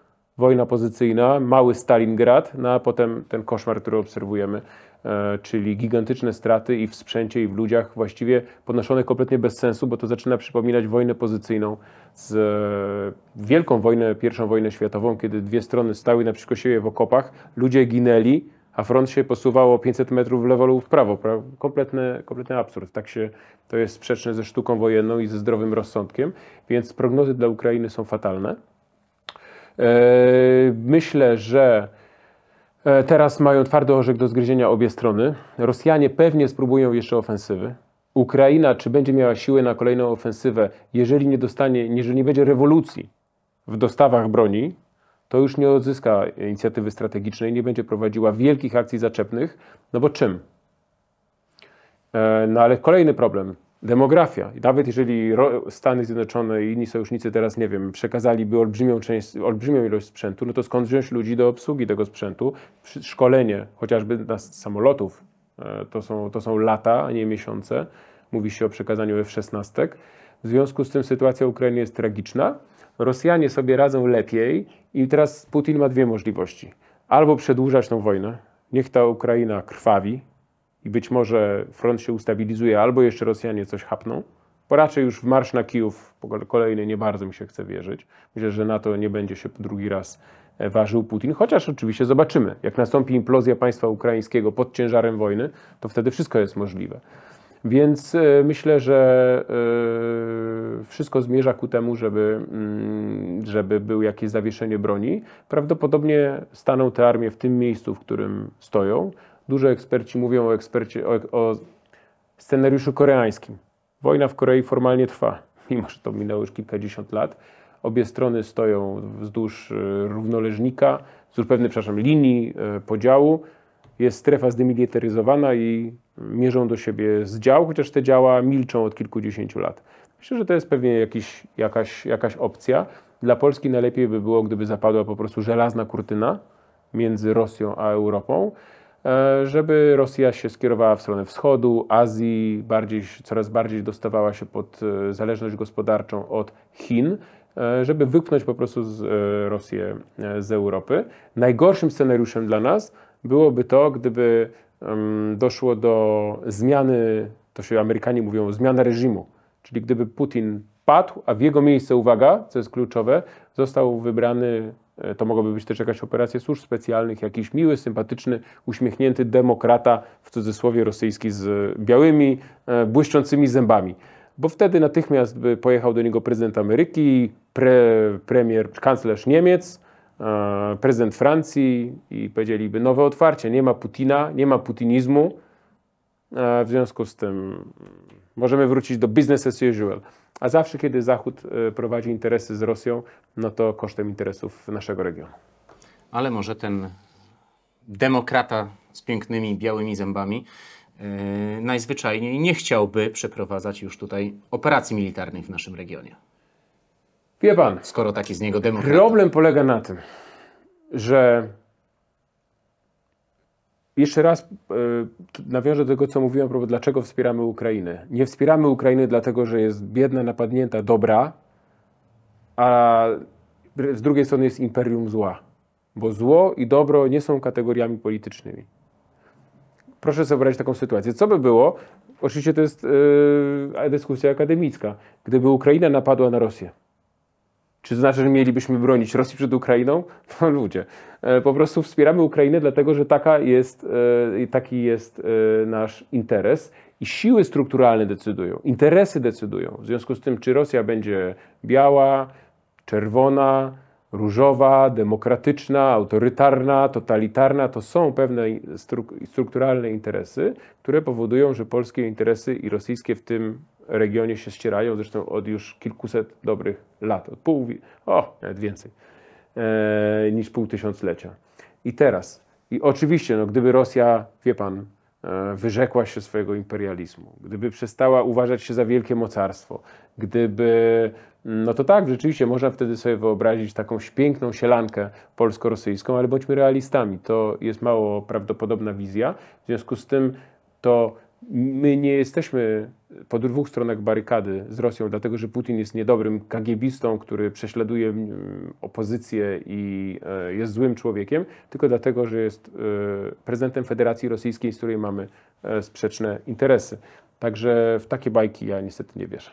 wojna pozycyjna, mały Stalingrad, no a potem ten koszmar, który obserwujemy, e, czyli gigantyczne straty i w sprzęcie, i w ludziach, właściwie ponoszone kompletnie bez sensu, bo to zaczyna przypominać wojnę pozycyjną z e, wielką wojnę, pierwszą wojnę światową, kiedy dwie strony stały na przykład siebie w okopach, ludzie ginęli, a front się posuwało 500 metrów w lewo lub w prawo. kompletny, kompletny absurd. Tak się, to jest sprzeczne ze sztuką wojenną i ze zdrowym rozsądkiem, więc prognozy dla Ukrainy są fatalne. E, myślę, że e, teraz mają twardy orzek do zgryzienia obie strony. Rosjanie pewnie spróbują jeszcze ofensywy. Ukraina, czy będzie miała siły na kolejną ofensywę, jeżeli nie dostanie, jeżeli nie będzie rewolucji w dostawach broni, to już nie odzyska inicjatywy strategicznej, nie będzie prowadziła wielkich akcji zaczepnych, no bo czym? E, no ale kolejny problem. Demografia. I nawet jeżeli Stany Zjednoczone i inni sojusznicy teraz, nie wiem, przekazaliby olbrzymią, część, olbrzymią ilość sprzętu, no to skąd wziąć ludzi do obsługi tego sprzętu? Szkolenie chociażby dla samolotów e, to są, to są lata, a nie miesiące. Mówi się o przekazaniu F-16. W związku z tym sytuacja Ukrainy jest tragiczna. Rosjanie sobie radzą lepiej i teraz Putin ma dwie możliwości. Albo przedłużać tą wojnę, niech ta Ukraina krwawi, i być może front się ustabilizuje, albo jeszcze Rosjanie coś hapną, bo raczej już w marsz na Kijów kolejny nie bardzo mi się chce wierzyć. Myślę, że na to nie będzie się drugi raz e, ważył Putin, chociaż oczywiście zobaczymy. Jak nastąpi implozja państwa ukraińskiego pod ciężarem wojny, to wtedy wszystko jest możliwe. Więc e, myślę, że e, wszystko zmierza ku temu, żeby, mm, żeby było jakieś zawieszenie broni. Prawdopodobnie staną te armie w tym miejscu, w którym stoją. Dużo eksperci mówią o, ekspercie, o, o scenariuszu koreańskim. Wojna w Korei formalnie trwa, (laughs) mimo że to minęło już kilkadziesiąt lat. Obie strony stoją wzdłuż e, równoleżnika, wzdłuż pewnej, przepraszam, linii e, podziału. Jest strefa zdemilitaryzowana i mierzą do siebie z dział, chociaż te działa milczą od kilkudziesięciu lat. Myślę, że to jest pewnie jakiś, jakaś, jakaś opcja. Dla Polski najlepiej by było, gdyby zapadła po prostu żelazna kurtyna między Rosją a Europą. E, żeby Rosja się skierowała w stronę wschodu, Azji, bardziej, coraz bardziej dostawała się pod e, zależność gospodarczą od Chin, e, żeby wypchnąć po prostu z Rosję z Europy. Najgorszym scenariuszem dla nas byłoby to, gdyby doszło do zmiany, to się Amerykanie mówią, zmiana reżimu, czyli gdyby Putin padł, a w jego miejsce, uwaga, co jest kluczowe, został wybrany E, to mogłaby być też jakaś operacja służb specjalnych, jakiś miły, sympatyczny, uśmiechnięty demokrata, w cudzysłowie rosyjski, z białymi, e, błyszczącymi zębami. Bo wtedy natychmiast by pojechał do niego prezydent Ameryki, pre, premier, kanclerz Niemiec, e, prezydent Francji i powiedzieliby nowe otwarcie, nie ma Putina, nie ma putinizmu, w związku z tym możemy wrócić do business as usual. A zawsze, kiedy Zachód e, prowadzi interesy z Rosją, no to kosztem interesów naszego regionu. Ale może ten demokrata z pięknymi białymi zębami yy, najzwyczajniej nie chciałby przeprowadzać już tutaj operacji militarnej w naszym regionie. Wie pan. Skoro taki z niego demokrata. Problem polega na tym, że jeszcze raz e, nawiążę do tego, co mówiłem, dlaczego wspieramy Ukrainę. Nie wspieramy Ukrainy dlatego, że jest biedna, napadnięta, dobra, a z drugiej strony jest imperium zła. Bo zło i dobro nie są kategoriami politycznymi. Proszę sobie wyobrazić taką sytuację. Co by było? Oczywiście to jest e, dyskusja akademicka. Gdyby Ukraina napadła na Rosję. Czy to znaczy, że mielibyśmy bronić Rosji przed Ukrainą? (laughs) No ludzie, e, po prostu wspieramy Ukrainę, dlatego że taka jest, e, taki jest e, nasz interes i siły strukturalne decydują, interesy decydują. W związku z tym, czy Rosja będzie biała, czerwona, różowa, demokratyczna, autorytarna, totalitarna, to są pewne strukturalne interesy, które powodują, że polskie interesy i rosyjskie w tym regionie się ścierają, zresztą od już kilkuset dobrych lat, od pół, o, nawet więcej, e, niż pół tysiąclecia. I teraz, i oczywiście, no, gdyby Rosja, wie pan, e, wyrzekła się swojego imperializmu, gdyby przestała uważać się za wielkie mocarstwo, gdyby, mm, no to tak, rzeczywiście można wtedy sobie wyobrazić taką piękną sielankę polsko-rosyjską, ale bądźmy realistami, to jest mało prawdopodobna wizja, w związku z tym to my nie jesteśmy po dwóch stronach barykady z Rosją, dlatego że Putin jest niedobrym kagiebistą, który prześladuje mm, opozycję i e, jest złym człowiekiem, tylko dlatego, że jest e, prezydentem Federacji Rosyjskiej, z której mamy e, sprzeczne interesy. Także w takie bajki ja niestety nie wierzę.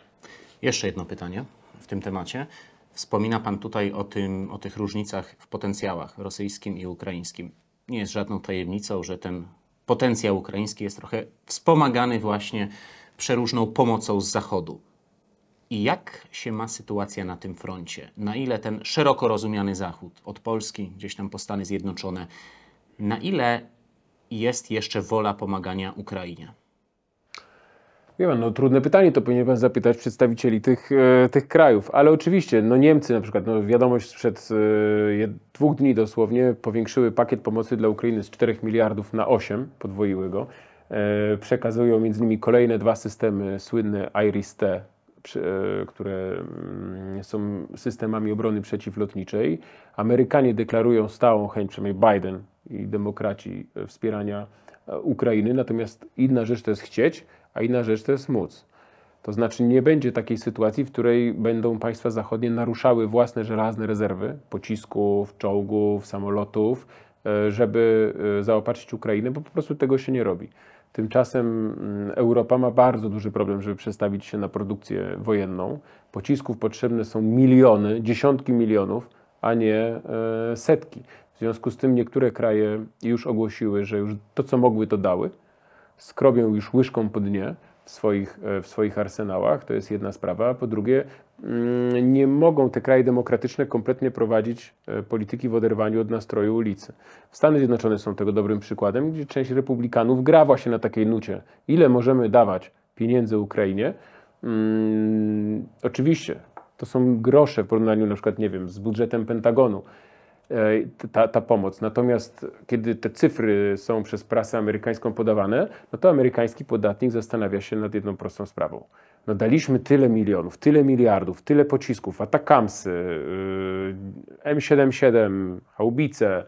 Jeszcze jedno pytanie w tym temacie. Wspomina Pan tutaj o, tym, o tych różnicach w potencjałach rosyjskim i ukraińskim. Nie jest żadną tajemnicą, że ten potencjał ukraiński jest trochę wspomagany właśnie przeróżną pomocą z Zachodu. I jak się ma sytuacja na tym froncie? Na ile ten szeroko rozumiany Zachód, od Polski, gdzieś tam po Stany Zjednoczone, na ile jest jeszcze wola pomagania Ukrainie? Wiem, no trudne pytanie, to powinien pan zapytać przedstawicieli tych, e, tych krajów. Ale oczywiście, no Niemcy na przykład, no wiadomość sprzed e, dwóch dni dosłownie powiększyły pakiet pomocy dla Ukrainy z 4 miliardów na 8, podwoiły go. E, przekazują między innymi kolejne dwa systemy słynne IRIS-T, e, które mm, są systemami obrony przeciwlotniczej. Amerykanie deklarują stałą chęć, przynajmniej Biden i demokraci, e, wspierania e, Ukrainy. Natomiast inna rzecz to jest chcieć a inna rzecz to jest móc. To znaczy nie będzie takiej sytuacji, w której będą państwa zachodnie naruszały własne żelazne rezerwy pocisków, czołgów, samolotów, e, żeby e, zaopatrzyć Ukrainę, bo po prostu tego się nie robi. Tymczasem mm, Europa ma bardzo duży problem, żeby przestawić się na produkcję wojenną. Pocisków potrzebne są miliony, dziesiątki milionów, a nie e, setki. W związku z tym niektóre kraje już ogłosiły, że już to, co mogły, to dały skrobią już łyżką po dnie w swoich, e, w swoich arsenałach, to jest jedna sprawa. Po drugie, mm, nie mogą te kraje demokratyczne kompletnie prowadzić e, polityki w oderwaniu od nastroju ulicy. Stany Zjednoczone są tego dobrym przykładem, gdzie część republikanów gra właśnie na takiej nucie. Ile możemy dawać pieniędzy Ukrainie? Hmm, oczywiście, to są grosze w porównaniu na przykład, nie wiem, z budżetem Pentagonu. E, ta, ta pomoc. Natomiast kiedy te cyfry są przez prasę amerykańską podawane, no to amerykański podatnik zastanawia się nad jedną prostą sprawą. No daliśmy tyle milionów, tyle miliardów, tyle pocisków, atakamsy, y, M77, haubice,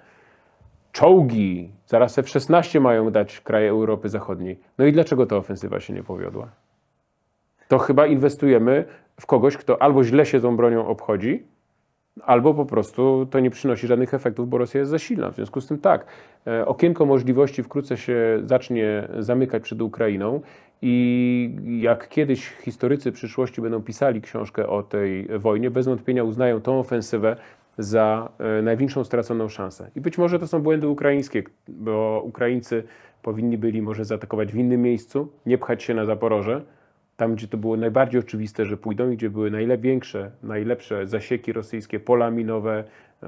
czołgi, zaraz F-16 mają dać kraje Europy Zachodniej. No i dlaczego ta ofensywa się nie powiodła? To chyba inwestujemy w kogoś, kto albo źle się tą bronią obchodzi, albo po prostu to nie przynosi żadnych efektów, bo Rosja jest za silna. W związku z tym tak, e, okienko możliwości wkrótce się zacznie zamykać przed Ukrainą i jak kiedyś historycy przyszłości będą pisali książkę o tej wojnie, bez wątpienia uznają tą ofensywę za e, największą straconą szansę. I być może to są błędy ukraińskie, bo Ukraińcy powinni byli może zaatakować w innym miejscu, nie pchać się na Zaporoże, tam gdzie to było najbardziej oczywiste, że pójdą i gdzie były największe, najlepsze zasieki rosyjskie, pola minowe, e,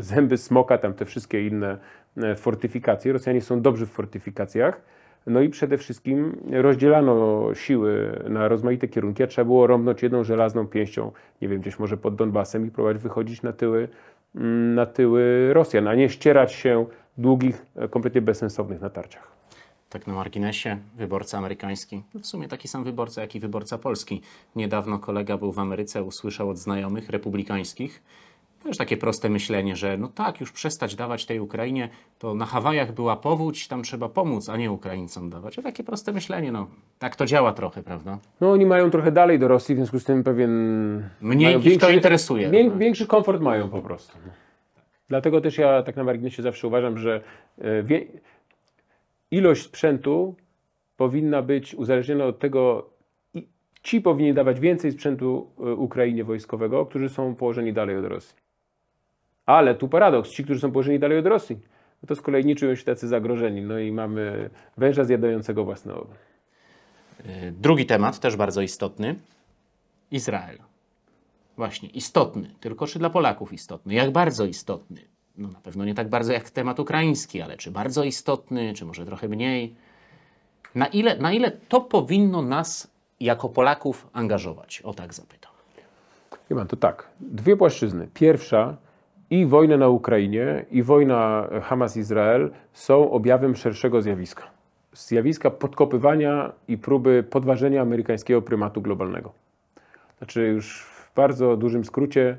zęby smoka, tam te wszystkie inne e, fortyfikacje. Rosjanie są dobrzy w fortyfikacjach. No i przede wszystkim rozdzielano siły na rozmaite kierunki, a trzeba było rąbnąć jedną żelazną pięścią, nie wiem, gdzieś może pod Donbasem i próbować wychodzić na tyły, mm, na tyły Rosjan, a nie ścierać się w długich, e, kompletnie bezsensownych natarciach tak na marginesie, wyborca amerykański, w sumie taki sam wyborca, jak i wyborca polski. Niedawno kolega był w Ameryce, usłyszał od znajomych republikańskich, też takie proste myślenie, że no tak, już przestać dawać tej Ukrainie, to na Hawajach była powódź, tam trzeba pomóc, a nie Ukraińcom dawać. A takie proste myślenie, no tak to działa trochę, prawda? No oni mają trochę dalej do Rosji, w związku z tym pewien... Mniej ich większy, to interesuje. Mię, no. Większy komfort mają po prostu. Dlatego też ja tak na marginesie zawsze uważam, że... E, ilość sprzętu powinna być uzależniona od tego, ci powinni dawać więcej sprzętu e, Ukrainie wojskowego, którzy są położeni dalej od Rosji. Ale tu paradoks, ci, którzy są położeni dalej od Rosji, no to z kolei nie czują się tacy zagrożeni. No i mamy węża zjadającego własne ogon. E, drugi temat, też bardzo istotny. Izrael. Właśnie, istotny. Tylko czy dla Polaków istotny? Jak bardzo istotny? no na pewno nie tak bardzo jak temat ukraiński, ale czy bardzo istotny, czy może trochę mniej. Na ile, na ile to powinno nas jako Polaków angażować? O tak zapytam. Chyba to tak. Dwie płaszczyzny. Pierwsza i wojna na Ukrainie, i wojna Hamas-Izrael są objawem szerszego zjawiska. Zjawiska podkopywania i próby podważenia amerykańskiego prymatu globalnego. Znaczy, już w bardzo dużym skrócie,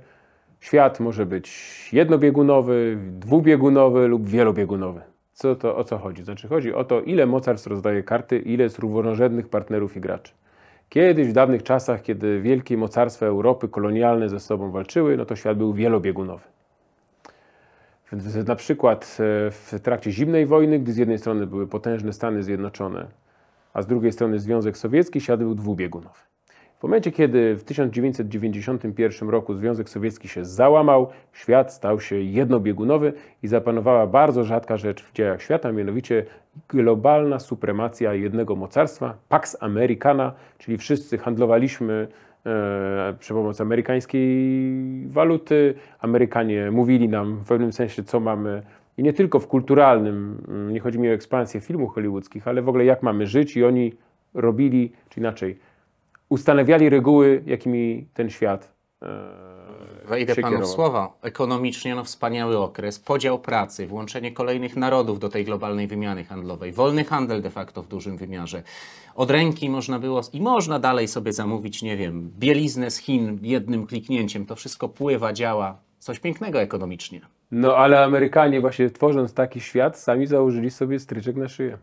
Świat może być jednobiegunowy, dwubiegunowy lub wielobiegunowy. Co to, o co chodzi? Znaczy chodzi o to, ile mocarstw rozdaje karty, ile jest równorzędnych partnerów i graczy. Kiedyś, w dawnych czasach, kiedy wielkie mocarstwa Europy kolonialne ze sobą walczyły, no to świat był wielobiegunowy. Na przykład e, w trakcie zimnej wojny, gdy z jednej strony były potężne Stany Zjednoczone, a z drugiej strony Związek Sowiecki, świat był dwubiegunowy. W momencie, kiedy w 1991 roku Związek Sowiecki się załamał, świat stał się jednobiegunowy i zapanowała bardzo rzadka rzecz w dziejach świata, mianowicie globalna supremacja jednego mocarstwa, Pax Americana, czyli wszyscy handlowaliśmy e, przy pomocy amerykańskiej waluty. Amerykanie mówili nam w pewnym sensie, co mamy i nie tylko w kulturalnym, mm, nie chodzi mi o ekspansję filmów hollywoodzkich, ale w ogóle jak mamy żyć i oni robili, czy inaczej ustanawiali reguły, jakimi ten świat. E, Wejdę panu w słowa. Ekonomicznie no, wspaniały okres, podział pracy, włączenie kolejnych narodów do tej globalnej wymiany handlowej, wolny handel de facto w dużym wymiarze. Od ręki można było i można dalej sobie zamówić, nie wiem, bieliznę z Chin jednym kliknięciem. To wszystko pływa, działa. Coś pięknego ekonomicznie. No ale Amerykanie właśnie tworząc taki świat, sami założyli sobie stryczek na szyję.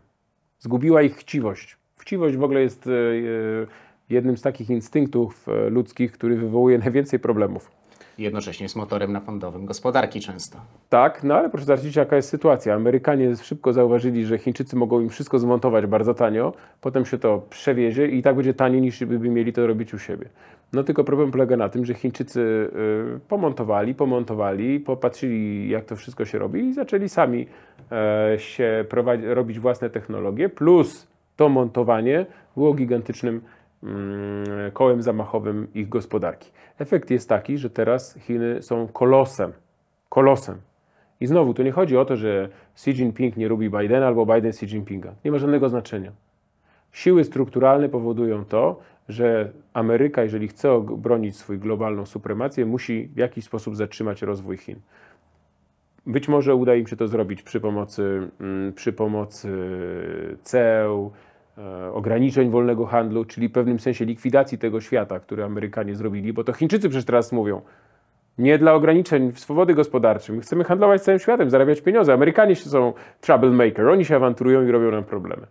Zgubiła ich chciwość. Chciwość w ogóle jest. E, e, jednym z takich instynktów e, ludzkich, który wywołuje najwięcej problemów. Jednocześnie jest motorem napędowym gospodarki często. Tak, no ale proszę zobaczyć, jaka jest sytuacja. Amerykanie szybko zauważyli, że Chińczycy mogą im wszystko zmontować bardzo tanio, potem się to przewiezie i tak będzie taniej niż gdyby mieli to robić u siebie. No tylko problem polega na tym, że Chińczycy y, pomontowali, pomontowali, popatrzyli jak to wszystko się robi i zaczęli sami y, się robić własne technologie, plus to montowanie było gigantycznym Mm, kołem zamachowym ich gospodarki. Efekt jest taki, że teraz Chiny są kolosem. Kolosem. I znowu, tu nie chodzi o to, że Xi Jinping nie lubi Bidena albo Biden Xi Jinpinga. Nie ma żadnego znaczenia. Siły strukturalne powodują to, że Ameryka, jeżeli chce obronić swoją globalną supremację, musi w jakiś sposób zatrzymać rozwój Chin. Być może uda im się to zrobić przy pomocy, mm, przy pomocy ceł, E, ograniczeń wolnego handlu, czyli w pewnym sensie likwidacji tego świata, który Amerykanie zrobili, bo to Chińczycy przecież teraz mówią, nie dla ograniczeń w swobody gospodarczej. My chcemy handlować z całym światem, zarabiać pieniądze. Amerykanie się są troublemaker, oni się awanturują i robią nam problemy.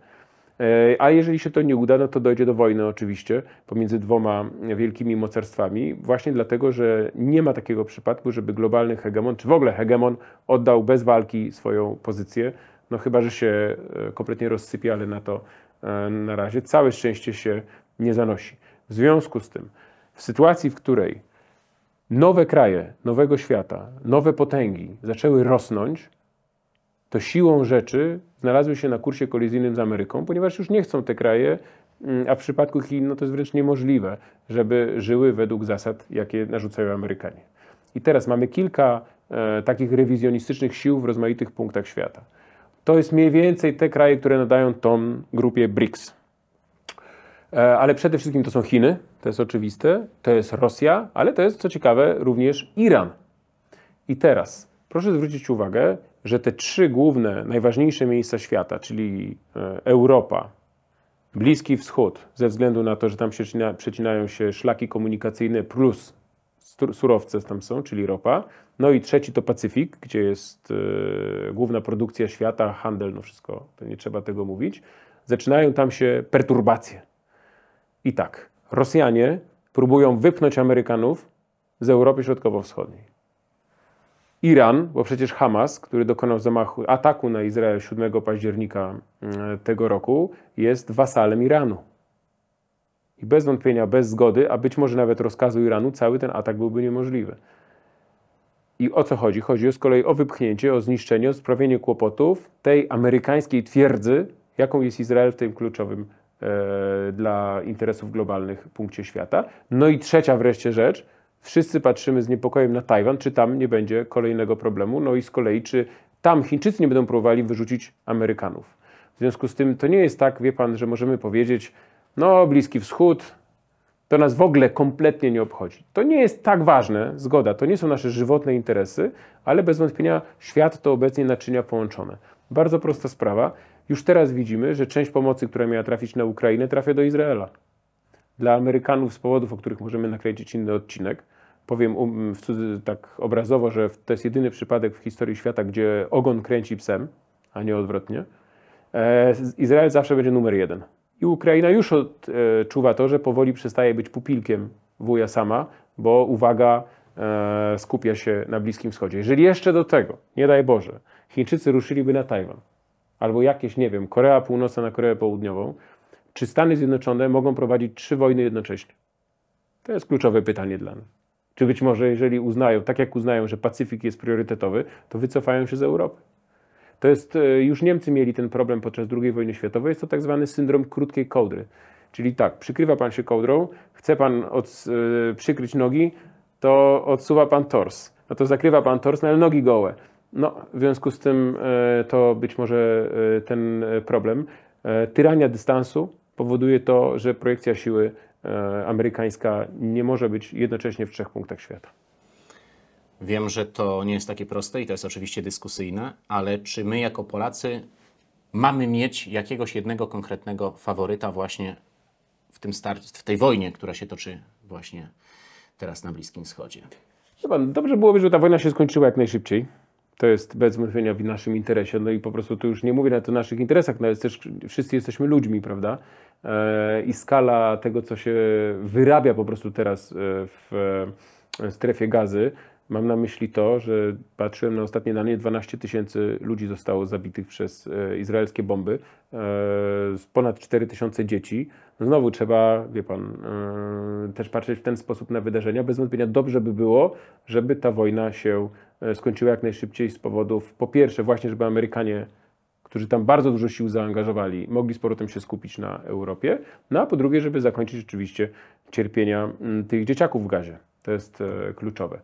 E, a jeżeli się to nie uda, no to dojdzie do wojny oczywiście pomiędzy dwoma wielkimi mocarstwami, właśnie dlatego, że nie ma takiego przypadku, żeby globalny hegemon, czy w ogóle hegemon, oddał bez walki swoją pozycję. No chyba, że się e, kompletnie rozsypie, ale na to na razie całe szczęście się nie zanosi. W związku z tym, w sytuacji, w której nowe kraje nowego świata, nowe potęgi zaczęły rosnąć, to siłą rzeczy znalazły się na kursie kolizyjnym z Ameryką, ponieważ już nie chcą te kraje, mm, a w przypadku Chin no to jest wręcz niemożliwe, żeby żyły według zasad, jakie narzucają Amerykanie. I teraz mamy kilka e, takich rewizjonistycznych sił w rozmaitych punktach świata to jest mniej więcej te kraje, które nadają tą grupie BRICS. E, ale przede wszystkim to są Chiny, to jest oczywiste, to jest Rosja, ale to jest co ciekawe również Iran. I teraz proszę zwrócić uwagę, że te trzy główne, najważniejsze miejsca świata, czyli e, Europa, Bliski Wschód, ze względu na to, że tam się przecinają się szlaki komunikacyjne, plus surowce tam są, czyli ropa. No i trzeci to Pacyfik, gdzie jest y, główna produkcja świata, handel, no wszystko, to nie trzeba tego mówić. Zaczynają tam się perturbacje. I tak, Rosjanie próbują wypchnąć Amerykanów z Europy Środkowo-Wschodniej. Iran, bo przecież Hamas, który dokonał zamachu, ataku na Izrael 7 października mm, tego roku, jest wasalem Iranu. I bez wątpienia, bez zgody, a być może nawet rozkazu Iranu, cały ten atak byłby niemożliwy. I o co chodzi? Chodzi z kolei o wypchnięcie, o zniszczenie, o sprawienie kłopotów tej amerykańskiej twierdzy, jaką jest Izrael w tym kluczowym e, dla interesów globalnych punkcie świata. No i trzecia wreszcie rzecz. Wszyscy patrzymy z niepokojem na Tajwan, czy tam nie będzie kolejnego problemu. No i z kolei, czy tam Chińczycy nie będą próbowali wyrzucić Amerykanów. W związku z tym to nie jest tak, wie pan, że możemy powiedzieć, no Bliski Wschód, to nas w ogóle kompletnie nie obchodzi. To nie jest tak ważne, zgoda, to nie są nasze żywotne interesy, ale bez wątpienia świat to obecnie naczynia połączone. Bardzo prosta sprawa. Już teraz widzimy, że część pomocy, która miała trafić na Ukrainę, trafia do Izraela. Dla Amerykanów z powodów, o których możemy nakręcić inny odcinek, powiem um, w cudzy, tak obrazowo, że to jest jedyny przypadek w historii świata, gdzie ogon kręci psem, a nie odwrotnie. E, Izrael zawsze będzie numer jeden. I Ukraina już odczuwa e, to, że powoli przestaje być pupilkiem wuja sama, bo uwaga e, skupia się na Bliskim Wschodzie. Jeżeli jeszcze do tego, nie daj Boże, Chińczycy ruszyliby na Tajwan, albo jakieś, nie wiem, Korea Północna na Koreę Południową, czy Stany Zjednoczone mogą prowadzić trzy wojny jednocześnie? To jest kluczowe pytanie dla nas. Czy być może, jeżeli uznają, tak jak uznają, że Pacyfik jest priorytetowy, to wycofają się z Europy? To jest, e, już Niemcy mieli ten problem podczas II wojny światowej, jest to tak zwany syndrom krótkiej kołdry. Czyli tak, przykrywa pan się kołdrą, chce pan od, yy, e, przykryć nogi, to odsuwa pan tors. No to zakrywa pan tors, no ale nogi gołe. No, w związku z tym yy, to być może yy, ten problem. Tyrania dystansu powoduje to, że projekcja siły amerykańska nie może być jednocześnie w trzech punktach świata. Wiem, że to nie jest takie proste i to jest oczywiście dyskusyjne, ale czy my jako Polacy mamy mieć jakiegoś jednego konkretnego faworyta właśnie w, tym star- w tej wojnie, która się toczy właśnie teraz na Bliskim Wschodzie? Chyba dobrze byłoby, żeby ta wojna się skończyła jak najszybciej. To jest bez wątpienia w naszym interesie. No i po prostu tu już nie mówię na to naszych interesach, no jest też, wszyscy jesteśmy ludźmi, prawda? E, I skala tego, co się wyrabia po prostu teraz e, w strefie gazy, Mam na myśli to, że patrzyłem na ostatnie dane, 12 tysięcy ludzi zostało zabitych przez e, izraelskie bomby, e, ponad 4 tysiące dzieci. No znowu trzeba, wie pan, e, też patrzeć w ten sposób na wydarzenia. Bez wątpienia dobrze by było, żeby ta wojna się skończyła jak najszybciej z powodów, po pierwsze właśnie, żeby Amerykanie którzy tam bardzo dużo sił zaangażowali, mogli z powrotem się skupić na Europie, no a po drugie, żeby zakończyć rzeczywiście cierpienia tych dzieciaków w gazie. To jest kluczowe.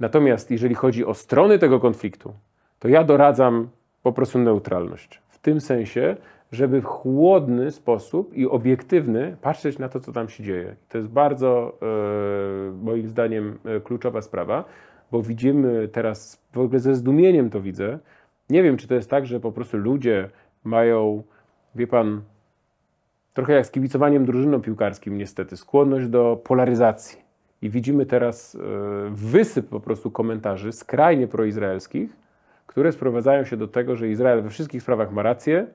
Natomiast jeżeli chodzi o strony tego konfliktu, to ja doradzam po prostu neutralność. W tym sensie, żeby w chłodny sposób i obiektywny patrzeć na to, co tam się dzieje. To jest bardzo, e, moim zdaniem, e, kluczowa sprawa, bo widzimy teraz, w ogóle ze zdumieniem to widzę. Nie wiem, czy to jest tak, że po prostu ludzie mają, wie pan, trochę jak z kibicowaniem drużyną piłkarskim, niestety, skłonność do polaryzacji. I widzimy teraz e, wysyp po prostu komentarzy skrajnie proizraelskich, które sprowadzają się do tego, że Izrael we wszystkich sprawach ma rację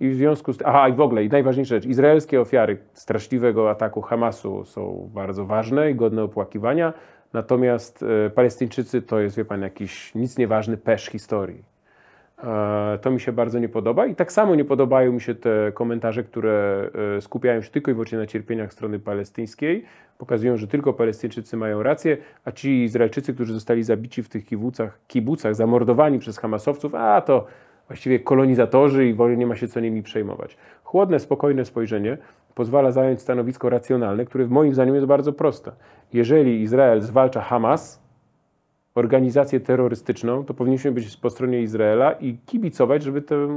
i w związku z tym, aha i w ogóle, i najważniejsza rzecz, izraelskie ofiary straszliwego ataku Hamasu są bardzo ważne i godne opłakiwania, natomiast e, Palestyńczycy to jest, wie pan, jakiś nic nieważny pesz historii. E, to mi się bardzo nie podoba i tak samo nie podobają mi się te komentarze, które e, skupiają się tylko i wyłącznie na cierpieniach strony palestyńskiej, pokazują, że tylko Palestyńczycy mają rację, a ci Izraelczycy, którzy zostali zabici w tych kibucach, kibucach zamordowani przez Hamasowców, a to właściwie kolonizatorzy i w ogóle nie ma się co nimi przejmować. Chłodne, spokojne spojrzenie pozwala zająć stanowisko racjonalne, które w moim zdaniem jest bardzo proste. Jeżeli Izrael zwalcza Hamas, organizację terrorystyczną, to powinniśmy być po stronie Izraela i kibicować, żeby te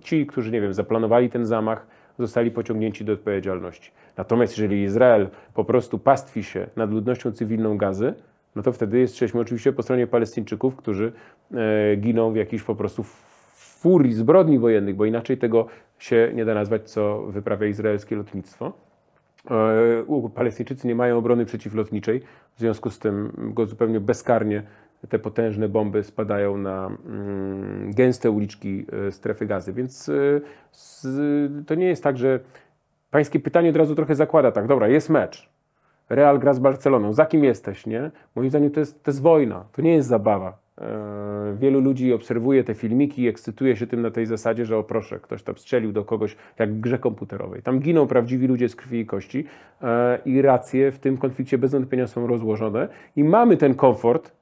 ci, którzy, nie wiem, zaplanowali ten zamach, zostali pociągnięci do odpowiedzialności. Natomiast jeżeli Izrael po prostu pastwi się nad ludnością cywilną Gazy, no to wtedy jesteśmy oczywiście po stronie Palestyńczyków, którzy e, giną w jakichś po prostu furii zbrodni wojennych, bo inaczej tego się nie da nazwać, co wyprawia izraelskie lotnictwo. E, Palestyńczycy nie mają obrony przeciwlotniczej, w związku z tym go zupełnie bezkarnie te potężne bomby spadają na mm, gęste uliczki e, strefy gazy. Więc e, to nie jest tak, że pańskie pytanie od razu trochę zakłada tak, dobra, jest mecz, Real gra z Barceloną, za kim jesteś, nie? Moim zdaniem to jest, to jest wojna, to nie jest zabawa. E, wielu ludzi obserwuje te filmiki i ekscytuje się tym na tej zasadzie, że o proszę, ktoś tam strzelił do kogoś jak w grze komputerowej. Tam giną prawdziwi ludzie z krwi i kości e, i racje w tym konflikcie bez wątpienia są rozłożone i mamy ten komfort,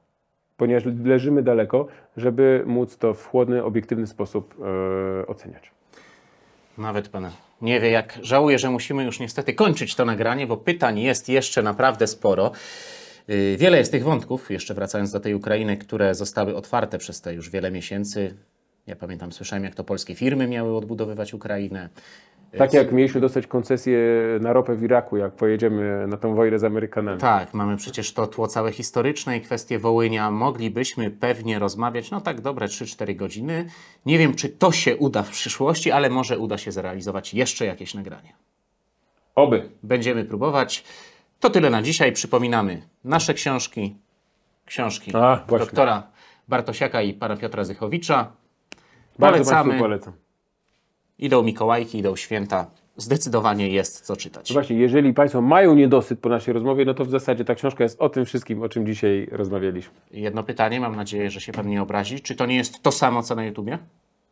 ponieważ leżymy daleko, żeby móc to w chłodny, obiektywny sposób e, oceniać. Nawet pan nie wie, jak żałuję, że musimy już niestety kończyć to nagranie, bo pytań jest jeszcze naprawdę sporo. Y, wiele jest tych wątków, jeszcze wracając do tej Ukrainy, które zostały otwarte przez te już wiele miesięcy. Ja pamiętam, słyszałem, jak to polskie firmy miały odbudowywać Ukrainę. Y, tak jak mieliśmy dostać koncesję na ropę w Iraku, jak pojedziemy na tą wojnę z Amerykanami. Tak, mamy przecież to tło całe historyczne i kwestie Wołynia. Moglibyśmy pewnie rozmawiać, no tak dobre 3-4 godziny. Nie wiem, czy to się uda w przyszłości, ale może uda się zrealizować jeszcze jakieś nagranie. Oby. Będziemy próbować. To tyle na dzisiaj. Przypominamy nasze książki, książki A, doktora Bartosiaka i Pana Piotra Zychowicza. Bardzo Polecam. Idą Mikołajki, idą święta. Zdecydowanie jest co czytać. No właśnie, jeżeli Państwo mają niedosyt po naszej rozmowie, no to w zasadzie ta książka jest o tym wszystkim, o czym dzisiaj rozmawialiśmy. Jedno pytanie, mam nadzieję, że się Pan nie obrazi. Czy to nie jest to samo, co na YouTubie?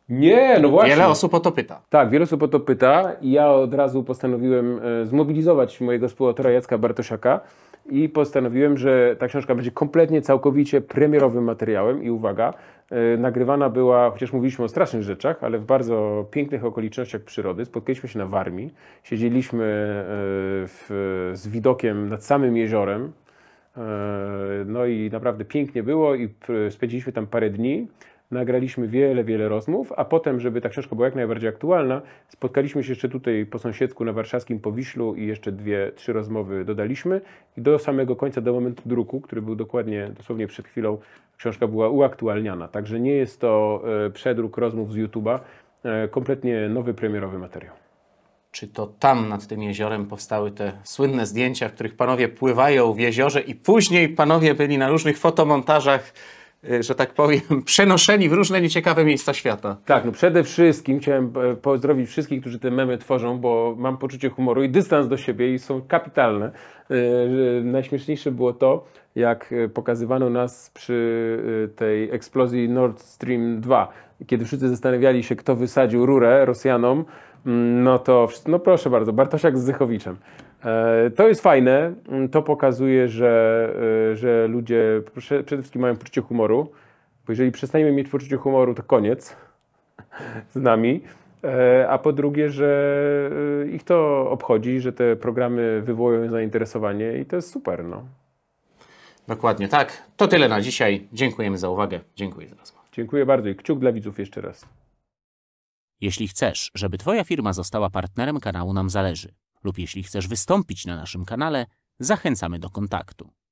Nie, no właśnie. Wiele osób o to pyta. Tak, wiele osób o to pyta i ja od razu postanowiłem e, zmobilizować mojego współautora Jacka Bartoszaka i postanowiłem, że ta książka będzie kompletnie, całkowicie premierowym materiałem i uwaga, e, nagrywana była, chociaż mówiliśmy o strasznych rzeczach, ale w bardzo pięknych okolicznościach przyrody. Spotkaliśmy się na Warmii, siedzieliśmy e, w, z widokiem nad samym jeziorem, no i naprawdę pięknie było i spędziliśmy tam parę dni nagraliśmy wiele, wiele rozmów, a potem, żeby ta książka była jak najbardziej aktualna, spotkaliśmy się jeszcze tutaj po sąsiedzku na warszawskim Powiślu i jeszcze dwie, trzy rozmowy dodaliśmy i do samego końca, do momentu druku, który był dokładnie, dosłownie przed chwilą, książka była uaktualniana. Także nie jest to e, przedruk rozmów z YouTube'a, e, kompletnie nowy premierowy materiał czy to tam nad tym jeziorem powstały te słynne zdjęcia, w których panowie pływają w jeziorze i później panowie byli na różnych fotomontażach E, że tak powiem, (laughs) przenoszeni w różne nieciekawe miejsca świata. Tak, no przede wszystkim chciałem e, pozdrowić wszystkich, którzy te memy tworzą, bo mam poczucie humoru i dystans do siebie i są kapitalne. E, najśmieszniejsze było to, jak pokazywano nas przy tej eksplozji Nord Stream 2, kiedy wszyscy zastanawiali się, kto wysadził rurę Rosjanom, mm, no to no proszę bardzo, Bartosiak z Zychowiczem. E, to jest fajne, mm, to pokazuje, że, e, że ludzie przede wszystkim mają poczucie humoru, bo jeżeli przestaniemy mieć poczucie humoru, to koniec (laughs) z nami. E, a po drugie, że ich to obchodzi, że te programy wywołują zainteresowanie i to jest super. No. Dokładnie tak. To tyle na dzisiaj. Dziękujemy za uwagę. Dziękuję za rozmowę. Dziękuję bardzo i kciuk dla widzów jeszcze raz. Jeśli chcesz, żeby Twoja firma została partnerem kanału Nam Zależy lub jeśli chcesz wystąpić na naszym kanale, zachęcamy do kontaktu.